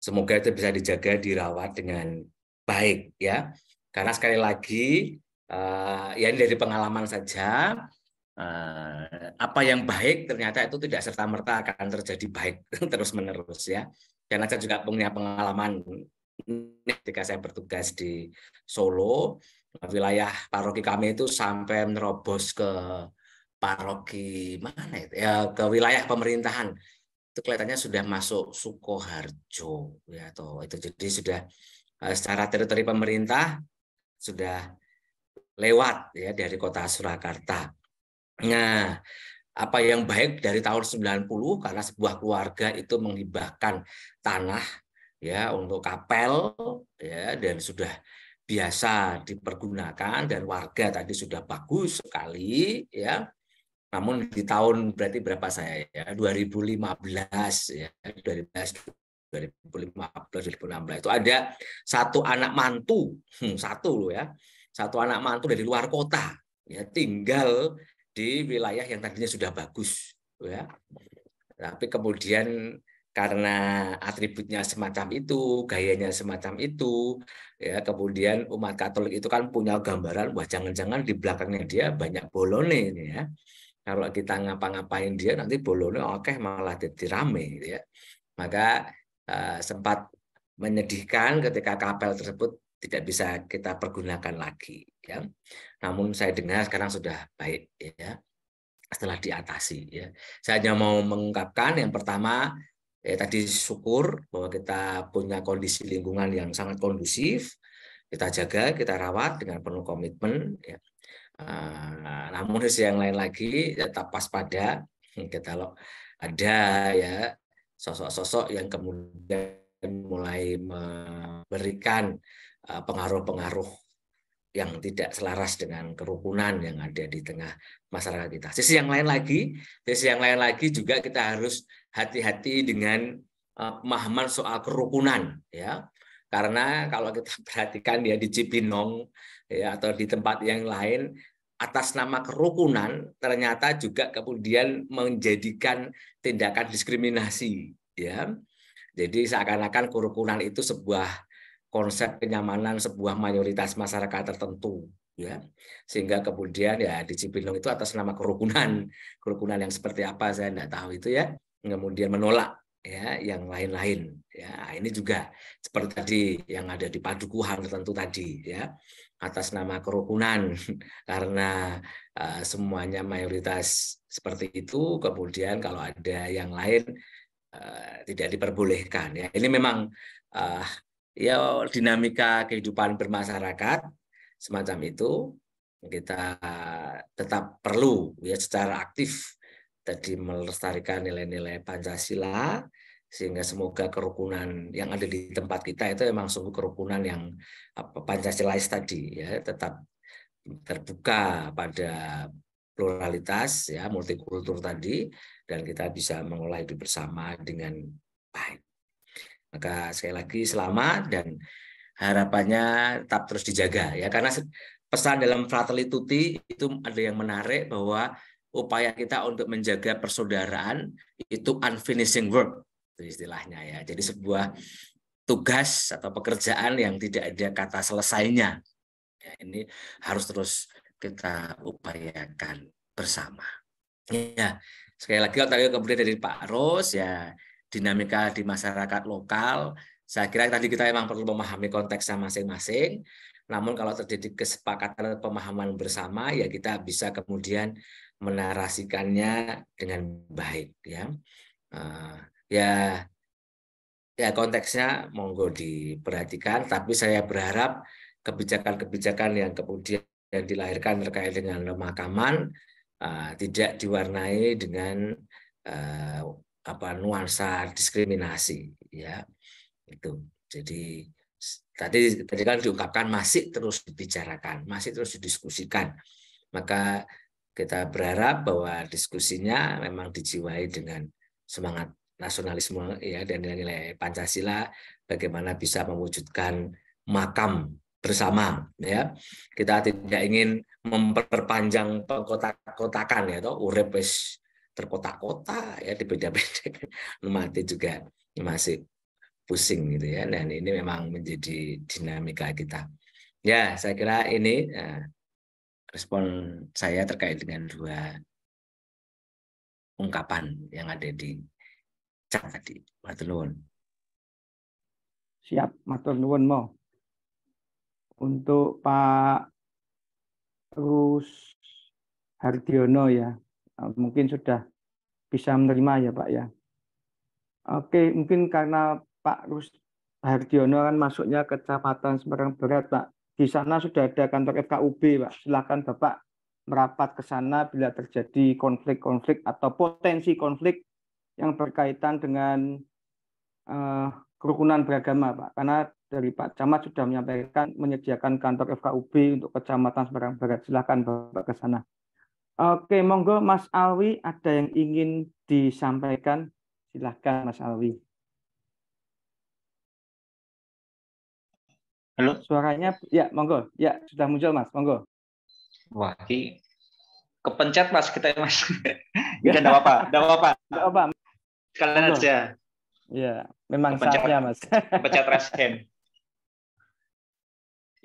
Semoga itu bisa dijaga, dirawat dengan baik ya. Karena sekali lagi uh, ya ini dari pengalaman saja uh, apa yang baik ternyata itu tidak serta merta akan terjadi baik [laughs] terus menerus ya karena saya juga punya pengalaman ketika saya bertugas di Solo wilayah paroki kami itu sampai menerobos ke paroki mana itu ya ke wilayah pemerintahan itu kelihatannya sudah masuk Sukoharjo ya atau itu jadi sudah eh, secara teritori pemerintah sudah lewat ya dari kota Surakarta. Nah, apa yang baik dari tahun 90 karena sebuah keluarga itu menghibahkan tanah ya untuk kapel ya dan sudah biasa dipergunakan dan warga tadi sudah bagus sekali ya namun di tahun berarti berapa saya ya 2015 ya 2015 2015 2016 itu ada satu anak mantu hmm, satu loh ya satu anak mantu dari luar kota ya tinggal di wilayah yang tadinya sudah bagus ya tapi kemudian karena atributnya semacam itu, gayanya semacam itu, ya kemudian umat Katolik itu kan punya gambaran, wah jangan-jangan di belakangnya dia banyak bolone ini ya. Kalau kita ngapa-ngapain dia nanti bolone oke okay, malah jadi rame gitu ya. Maka eh, sempat menyedihkan ketika kapel tersebut tidak bisa kita pergunakan lagi ya namun saya dengar sekarang sudah baik ya setelah diatasi ya saya hanya mau mengungkapkan yang pertama ya, tadi syukur bahwa kita punya kondisi lingkungan yang sangat kondusif kita jaga kita rawat dengan penuh komitmen ya uh, namun sisi yang lain lagi ya, tetap waspada hmm, kita loh ada ya sosok-sosok yang kemudian mulai memberikan Eh, pengaruh-pengaruh yang tidak selaras dengan kerukunan yang ada di tengah masyarakat kita. Sisi yang lain lagi, sisi yang lain lagi juga kita harus hati-hati dengan eh, pemahaman soal kerukunan ya. Karena kalau kita [laughs] perhatikan ya di Cipinong ya atau di tempat yang lain atas nama kerukunan ternyata juga kemudian menjadikan tindakan diskriminasi ya. Jadi seakan-akan kerukunan itu sebuah konsep kenyamanan sebuah mayoritas masyarakat tertentu ya sehingga kemudian ya di Cibinong itu atas nama kerukunan kerukunan yang seperti apa saya tidak tahu itu ya kemudian menolak ya yang lain-lain ya nah, ini juga seperti tadi yang ada di padukuhan tertentu tadi ya atas nama kerukunan [laughs] karena uh, semuanya mayoritas seperti itu kemudian kalau ada yang lain uh, tidak diperbolehkan ya ini memang uh, ya dinamika kehidupan bermasyarakat semacam itu kita tetap perlu ya secara aktif tadi melestarikan nilai-nilai Pancasila sehingga semoga kerukunan yang ada di tempat kita itu memang sungguh kerukunan yang apa, Pancasilais tadi ya tetap terbuka pada pluralitas ya multikultur tadi dan kita bisa mengolah hidup bersama dengan baik. Maka sekali lagi selamat dan harapannya tetap terus dijaga ya karena pesan dalam Fratelli Tutti itu ada yang menarik bahwa upaya kita untuk menjaga persaudaraan itu unfinishing work itu istilahnya ya. Jadi sebuah tugas atau pekerjaan yang tidak ada kata selesainya. Ya, ini harus terus kita upayakan bersama. Ya, sekali lagi kalau tadi kemudian dari Pak Ros ya dinamika di masyarakat lokal. Saya kira tadi kita memang perlu memahami konteksnya masing-masing. Namun kalau terjadi kesepakatan pemahaman bersama, ya kita bisa kemudian menarasikannya dengan baik. Ya, uh, ya, ya konteksnya monggo diperhatikan. Tapi saya berharap kebijakan-kebijakan yang kemudian dilahirkan terkait dengan pemakaman uh, tidak diwarnai dengan uh, apa nuansa diskriminasi ya itu jadi tadi tadi kan diungkapkan masih terus dibicarakan masih terus didiskusikan maka kita berharap bahwa diskusinya memang dijiwai dengan semangat nasionalisme ya dan nilai-nilai Pancasila bagaimana bisa mewujudkan makam bersama ya kita tidak ingin memperpanjang pengkotak-kotakan ya toh urip terkotak-kotak ya di beda [laughs] mati juga masih pusing gitu ya dan ini memang menjadi dinamika kita ya saya kira ini uh, respon saya terkait dengan dua ungkapan yang ada di chat tadi matur siap matur nuwun mau untuk Pak Rus Hardiono ya Ah, mungkin sudah bisa menerima ya Pak ya. Oke, mungkin karena Pak Rus Hardiono kan masuknya Kecamatan Semarang Barat Pak. Di sana sudah ada kantor FKUB Pak. Silakan Bapak merapat ke sana bila terjadi konflik-konflik atau potensi konflik yang berkaitan dengan uh, kerukunan beragama Pak. Karena dari Pak Camat sudah menyampaikan menyediakan kantor FKUB untuk Kecamatan Semarang Barat. Silakan Bapak ke sana. Oke, monggo Mas Alwi ada yang ingin disampaikan? Silahkan Mas Alwi. Halo. Suaranya ya, monggo. Ya, sudah muncul Mas, monggo. Wah, kepencet Mas kita Mas. ya [laughs] tidak kan apa-apa, tidak apa-apa. Tidak apa. Kalian aja. Ya, memang kepencet, saatnya Mas. kepencet rest hand. [laughs]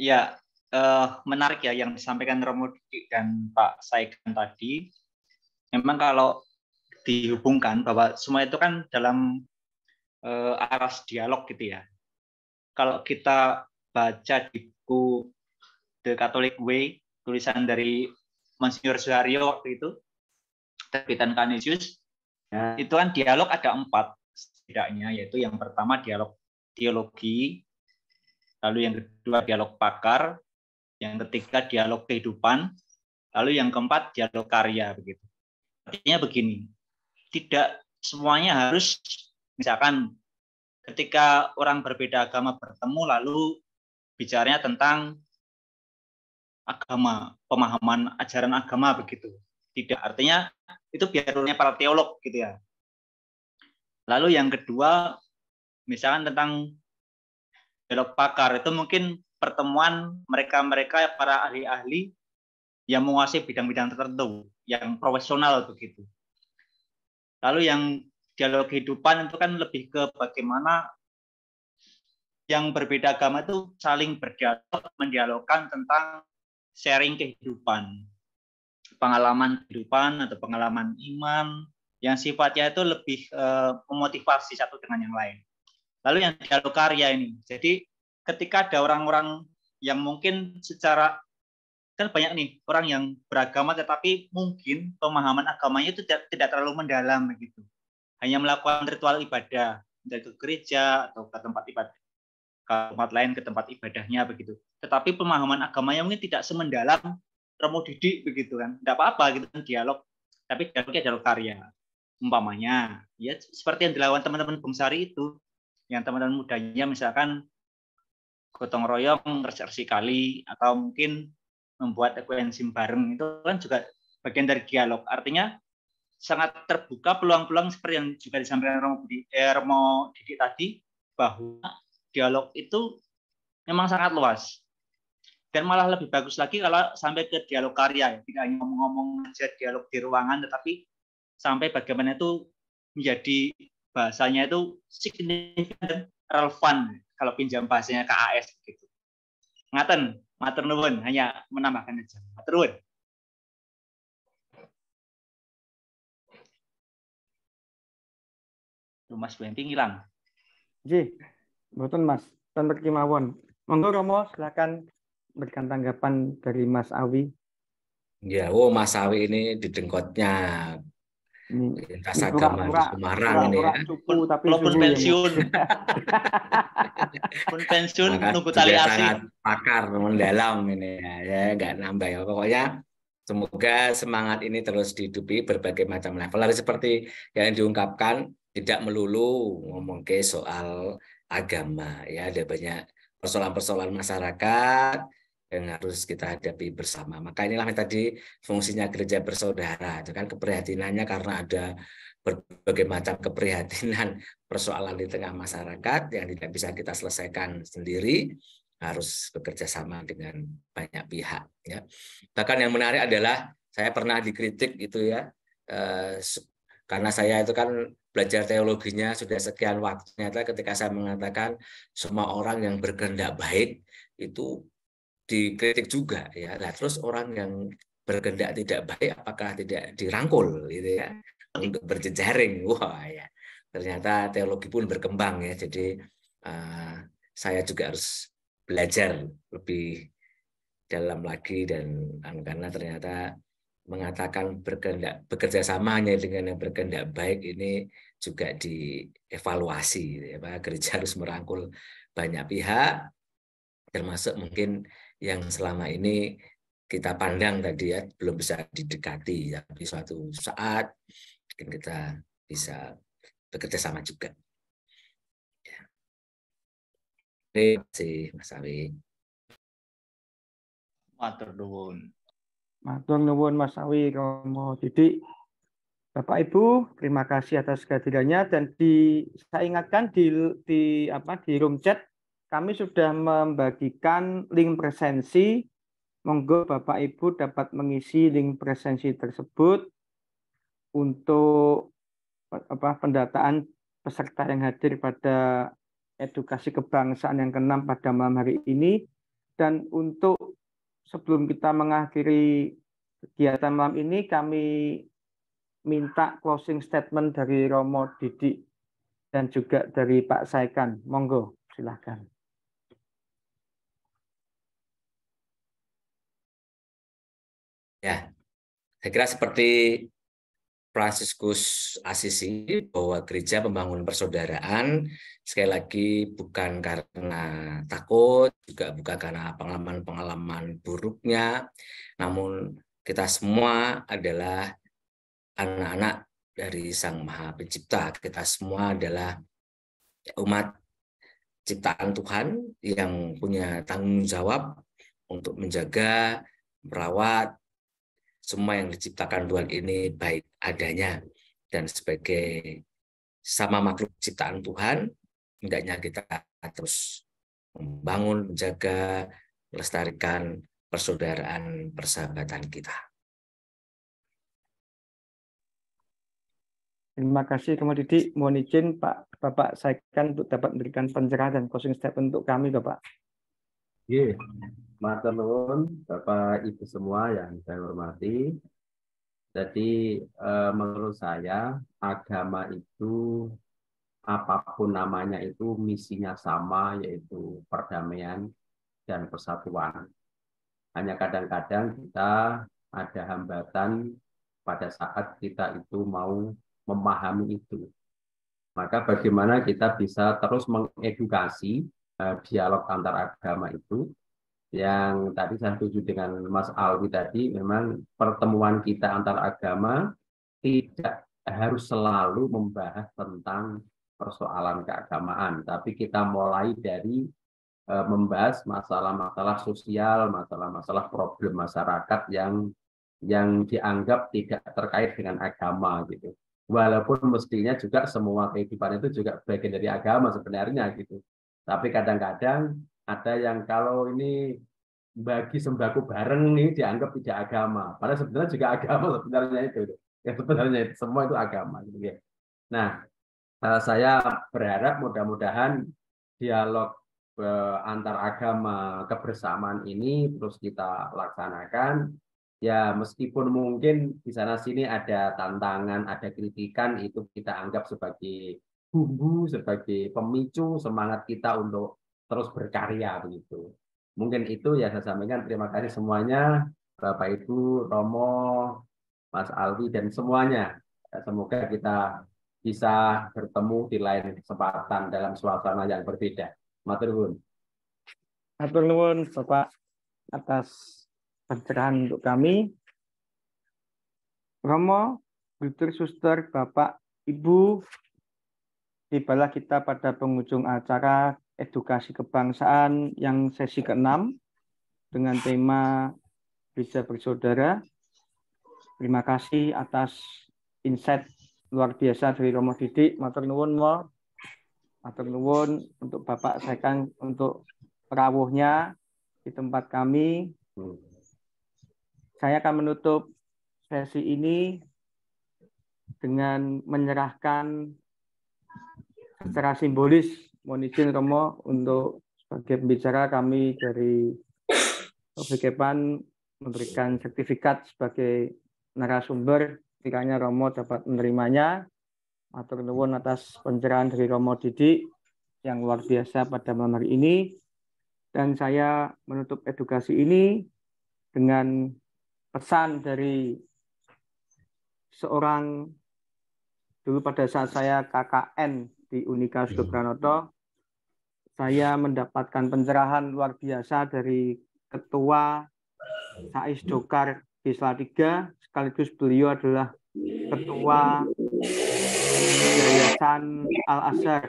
Ya, uh, menarik ya yang disampaikan Romo dan Pak Saikan tadi. Memang kalau dihubungkan bahwa semua itu kan dalam uh, aras dialog gitu ya. Kalau kita baca di buku The Catholic Way, tulisan dari Monsignor Suharyo waktu itu, terbitan Canisius, ya. itu kan dialog ada empat setidaknya, yaitu yang pertama dialog teologi, lalu yang kedua dialog pakar, yang ketiga dialog kehidupan, lalu yang keempat dialog karya begitu. Artinya begini, tidak semuanya harus misalkan ketika orang berbeda agama bertemu lalu bicaranya tentang agama, pemahaman ajaran agama begitu. Tidak artinya itu biarnya para teolog gitu ya. Lalu yang kedua misalkan tentang dialog pakar itu mungkin pertemuan mereka-mereka para ahli-ahli yang menguasai bidang-bidang tertentu, yang profesional begitu. Lalu yang dialog kehidupan itu kan lebih ke bagaimana yang berbeda agama itu saling berdialog, mendialogkan tentang sharing kehidupan, pengalaman kehidupan atau pengalaman iman yang sifatnya itu lebih eh, memotivasi satu dengan yang lain. Lalu yang dialog karya ini, jadi ketika ada orang-orang yang mungkin secara kan banyak nih orang yang beragama tetapi mungkin pemahaman agamanya itu tidak, tidak terlalu mendalam begitu. Hanya melakukan ritual ibadah dari ke gereja atau ke tempat ibadah ke tempat lain ke tempat ibadahnya begitu. Tetapi pemahaman agamanya mungkin tidak semendalam remo didik begitu kan. Tidak apa-apa gitu kan dialog. Tapi dialognya dialog karya. Umpamanya ya seperti yang dilakukan teman-teman Bung Sari itu yang teman-teman mudanya misalkan gotong royong resersi kali atau mungkin membuat ekuensim bareng itu kan juga bagian dari dialog artinya sangat terbuka peluang-peluang seperti yang juga disampaikan Romo, eh, Romo Didik tadi bahwa dialog itu memang sangat luas dan malah lebih bagus lagi kalau sampai ke dialog karya ya. tidak hanya ngomong-ngomong saja dialog di ruangan tetapi sampai bagaimana itu menjadi bahasanya itu signifikan dan relevan kalau pinjam bahasanya KAS gitu. Ngaten, matur nuwun, hanya menambahkan aja. Matur nuwun. Mas Benti hilang. Ji, betul Mas. Tanpa kemauan. Monggo Romo, silakan berikan tanggapan dari Mas Awi. Ya, oh Mas Awi ini didengkotnya Hmm. lintas agama di Semarang ini ya. tapi Lo pun ya. pensiun. [laughs] pun pensiun nunggu tali asin. Pakar mendalam ini ya, ya nggak nambah ya. Pokoknya semoga semangat ini terus dihidupi berbagai macam level. Harus seperti yang diungkapkan tidak melulu ngomong ke soal agama ya ada banyak persoalan-persoalan masyarakat yang harus kita hadapi bersama. Maka inilah yang tadi fungsinya gereja bersaudara. Itu kan keprihatinannya karena ada berbagai macam keprihatinan [laughs] persoalan di tengah masyarakat yang tidak bisa kita selesaikan sendiri harus bekerja sama dengan banyak pihak ya bahkan yang menarik adalah saya pernah dikritik itu ya eh, karena saya itu kan belajar teologinya sudah sekian waktu ternyata ketika saya mengatakan semua orang yang berkehendak baik itu dikritik juga ya. Nah, terus orang yang berkendak tidak baik apakah tidak dirangkul gitu ya untuk berjejaring [laughs] wah ya ternyata teologi pun berkembang ya jadi uh, saya juga harus belajar lebih dalam lagi dan kan, karena ternyata mengatakan berkendak bekerja sama hanya dengan yang berkendak baik ini juga dievaluasi ya gereja harus merangkul banyak pihak termasuk mungkin yang selama ini kita pandang tadi ya belum bisa didekati tapi suatu saat mungkin kita bisa bekerja sama juga. Terima ya. kasih Mas Awi. Matur nuwun. Matur nuwun Mas Awi Romo jadi Bapak Ibu, terima kasih atas kehadirannya dan di saya ingatkan di di apa di room chat kami sudah membagikan link presensi. Monggo Bapak Ibu dapat mengisi link presensi tersebut untuk apa pendataan peserta yang hadir pada edukasi kebangsaan yang keenam pada malam hari ini dan untuk sebelum kita mengakhiri kegiatan malam ini kami minta closing statement dari Romo Didi dan juga dari Pak Saikan. Monggo, silahkan. Ya, saya kira seperti Franciscus Asisi bahwa gereja membangun persaudaraan sekali lagi bukan karena takut juga bukan karena pengalaman-pengalaman buruknya namun kita semua adalah anak-anak dari Sang Maha Pencipta kita semua adalah umat ciptaan Tuhan yang punya tanggung jawab untuk menjaga merawat semua yang diciptakan Tuhan ini baik adanya dan sebagai sama makhluk ciptaan Tuhan hendaknya kita terus membangun, menjaga, melestarikan persaudaraan, persahabatan kita. Terima kasih Kemal Didi. Mohon izin Pak Bapak saya kan untuk dapat memberikan pencerahan dan closing statement untuk kami Bapak. Yeah. matur Bapak Ibu semua yang saya hormati. Jadi eh, menurut saya agama itu apapun namanya itu misinya sama yaitu perdamaian dan persatuan. Hanya kadang-kadang kita ada hambatan pada saat kita itu mau memahami itu. Maka bagaimana kita bisa terus mengedukasi Eh, dialog antar agama itu yang tadi saya setuju dengan Mas Alwi tadi memang pertemuan kita antar agama tidak harus selalu membahas tentang persoalan keagamaan tapi kita mulai dari eh, membahas masalah-masalah sosial, masalah-masalah problem masyarakat yang yang dianggap tidak terkait dengan agama gitu. Walaupun mestinya juga semua kehidupan itu juga bagian dari agama sebenarnya gitu. Tapi kadang-kadang ada yang kalau ini bagi sembako bareng ini dianggap tidak agama. Padahal sebenarnya juga [laughs] agama sebenarnya itu. Ya sebenarnya itu, semua itu agama. Gitu ya. Nah, eh, saya berharap mudah-mudahan dialog eh, antar agama kebersamaan ini terus kita laksanakan. Ya meskipun mungkin di sana sini ada tantangan, ada kritikan itu kita anggap sebagai bumbu sebagai pemicu semangat kita untuk terus berkarya begitu. Mungkin itu ya saya sampaikan. Terima kasih semuanya, Bapak Ibu, Romo, Mas Alwi dan semuanya. Semoga kita bisa bertemu di lain kesempatan dalam suasana yang berbeda. Matur nuwun. Matur nuwun Bapak atas pencerahan untuk kami. Romo, Gutur Suster, Bapak, Ibu, tibalah kita pada penghujung acara edukasi kebangsaan yang sesi ke-6 dengan tema bisa bersaudara. Terima kasih atas insight luar biasa dari Romo Didik. Matur nuwun mol. Matur nuwun untuk Bapak saya kan untuk perawuhnya di tempat kami. Saya akan menutup sesi ini dengan menyerahkan secara simbolis mohon izin Romo untuk sebagai pembicara kami dari Kepan memberikan sertifikat sebagai narasumber kiranya Romo dapat menerimanya atau nuwun atas pencerahan dari Romo Didi yang luar biasa pada malam hari ini dan saya menutup edukasi ini dengan pesan dari seorang dulu pada saat saya KKN di Unika hmm. Sudut Saya mendapatkan pencerahan luar biasa dari Ketua Sais Dokar Bisla 3, sekaligus beliau adalah Ketua Yayasan Al-Azhar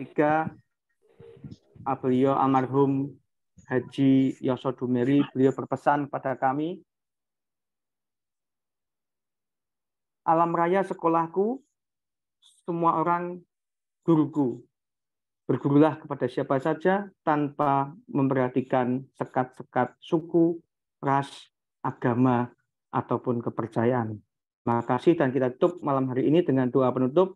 Bisla ah, beliau almarhum Haji Yoso Dumeri, beliau berpesan kepada kami, alam raya sekolahku, semua orang guruku. Bergurulah kepada siapa saja tanpa memperhatikan sekat-sekat suku, ras, agama, ataupun kepercayaan. Makasih dan kita tutup malam hari ini dengan doa penutup.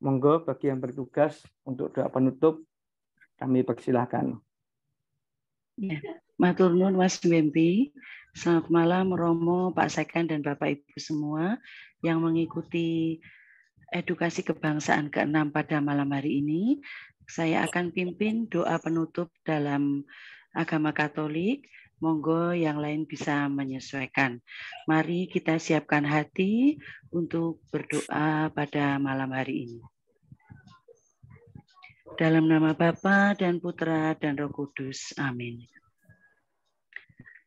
Monggo bagi yang bertugas untuk doa penutup kami persilahkan. Ya, Matur nuwun Mas Bempi. Selamat malam Romo, Pak Sekan dan Bapak Ibu semua yang mengikuti edukasi kebangsaan ke-6 pada malam hari ini. Saya akan pimpin doa penutup dalam agama Katolik. Monggo yang lain bisa menyesuaikan. Mari kita siapkan hati untuk berdoa pada malam hari ini. Dalam nama Bapa dan Putra dan Roh Kudus. Amin.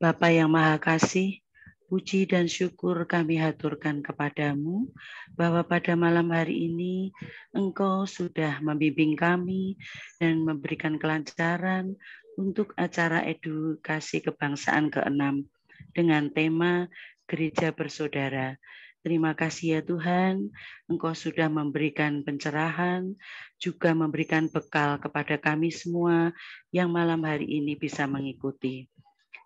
Bapa yang Maha Kasih, Puji dan syukur kami haturkan kepadamu, bahwa pada malam hari ini Engkau sudah membimbing kami dan memberikan kelancaran untuk acara edukasi kebangsaan keenam dengan tema Gereja Bersaudara. Terima kasih ya Tuhan, Engkau sudah memberikan pencerahan, juga memberikan bekal kepada kami semua yang malam hari ini bisa mengikuti.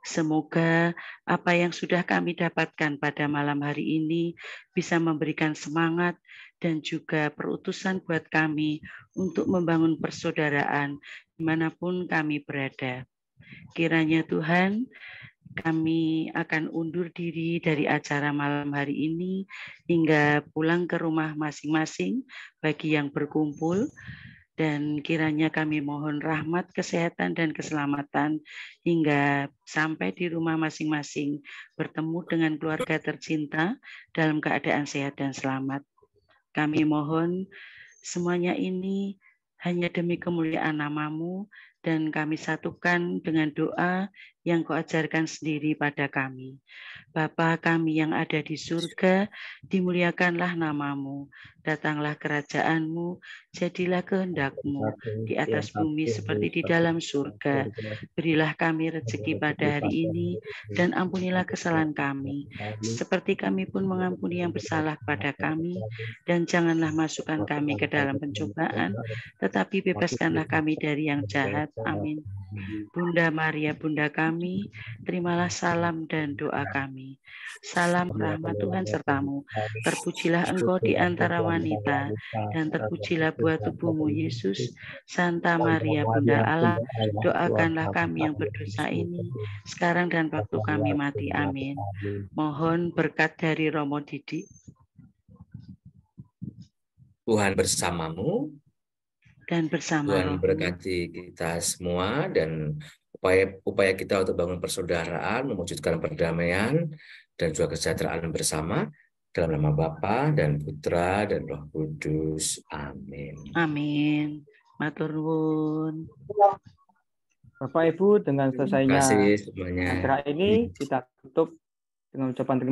Semoga apa yang sudah kami dapatkan pada malam hari ini bisa memberikan semangat dan juga perutusan buat kami untuk membangun persaudaraan dimanapun kami berada. Kiranya Tuhan, kami akan undur diri dari acara malam hari ini hingga pulang ke rumah masing-masing bagi yang berkumpul dan kiranya kami mohon rahmat, kesehatan, dan keselamatan hingga sampai di rumah masing-masing bertemu dengan keluarga tercinta dalam keadaan sehat dan selamat. Kami mohon semuanya ini hanya demi kemuliaan namamu dan kami satukan dengan doa yang kau ajarkan sendiri pada kami. Bapa kami yang ada di surga, dimuliakanlah namamu, datanglah kerajaanmu, jadilah kehendakmu di ya, atas bumi ya, seperti di dalam surga. Ya, Berilah kami rezeki pada hari ini, dan ampunilah kesalahan kami, seperti kami pun mengampuni yang bersalah pada kami, dan janganlah masukkan kami ke dalam pencobaan, tetapi bebaskanlah kami dari yang jahat. Amin. Bunda Maria, Bunda kami, terimalah salam dan doa kami. Salam rahmat Tuhan sertamu. Terpujilah engkau di antara wanita, dan terpujilah buah tubuhmu, Yesus. Santa Maria, Bunda Allah, doakanlah kami yang berdosa ini, sekarang dan waktu kami mati. Amin. Mohon berkat dari Romo Didi. Tuhan bersamamu dan bersama Tuhan berkati kita semua dan upaya upaya kita untuk bangun persaudaraan, mewujudkan perdamaian dan juga kesejahteraan bersama dalam nama Bapa dan Putra dan Roh Kudus. Amin. Amin. Matur nuwun. Bapak Ibu dengan selesainya acara ini kita tutup dengan ucapan terima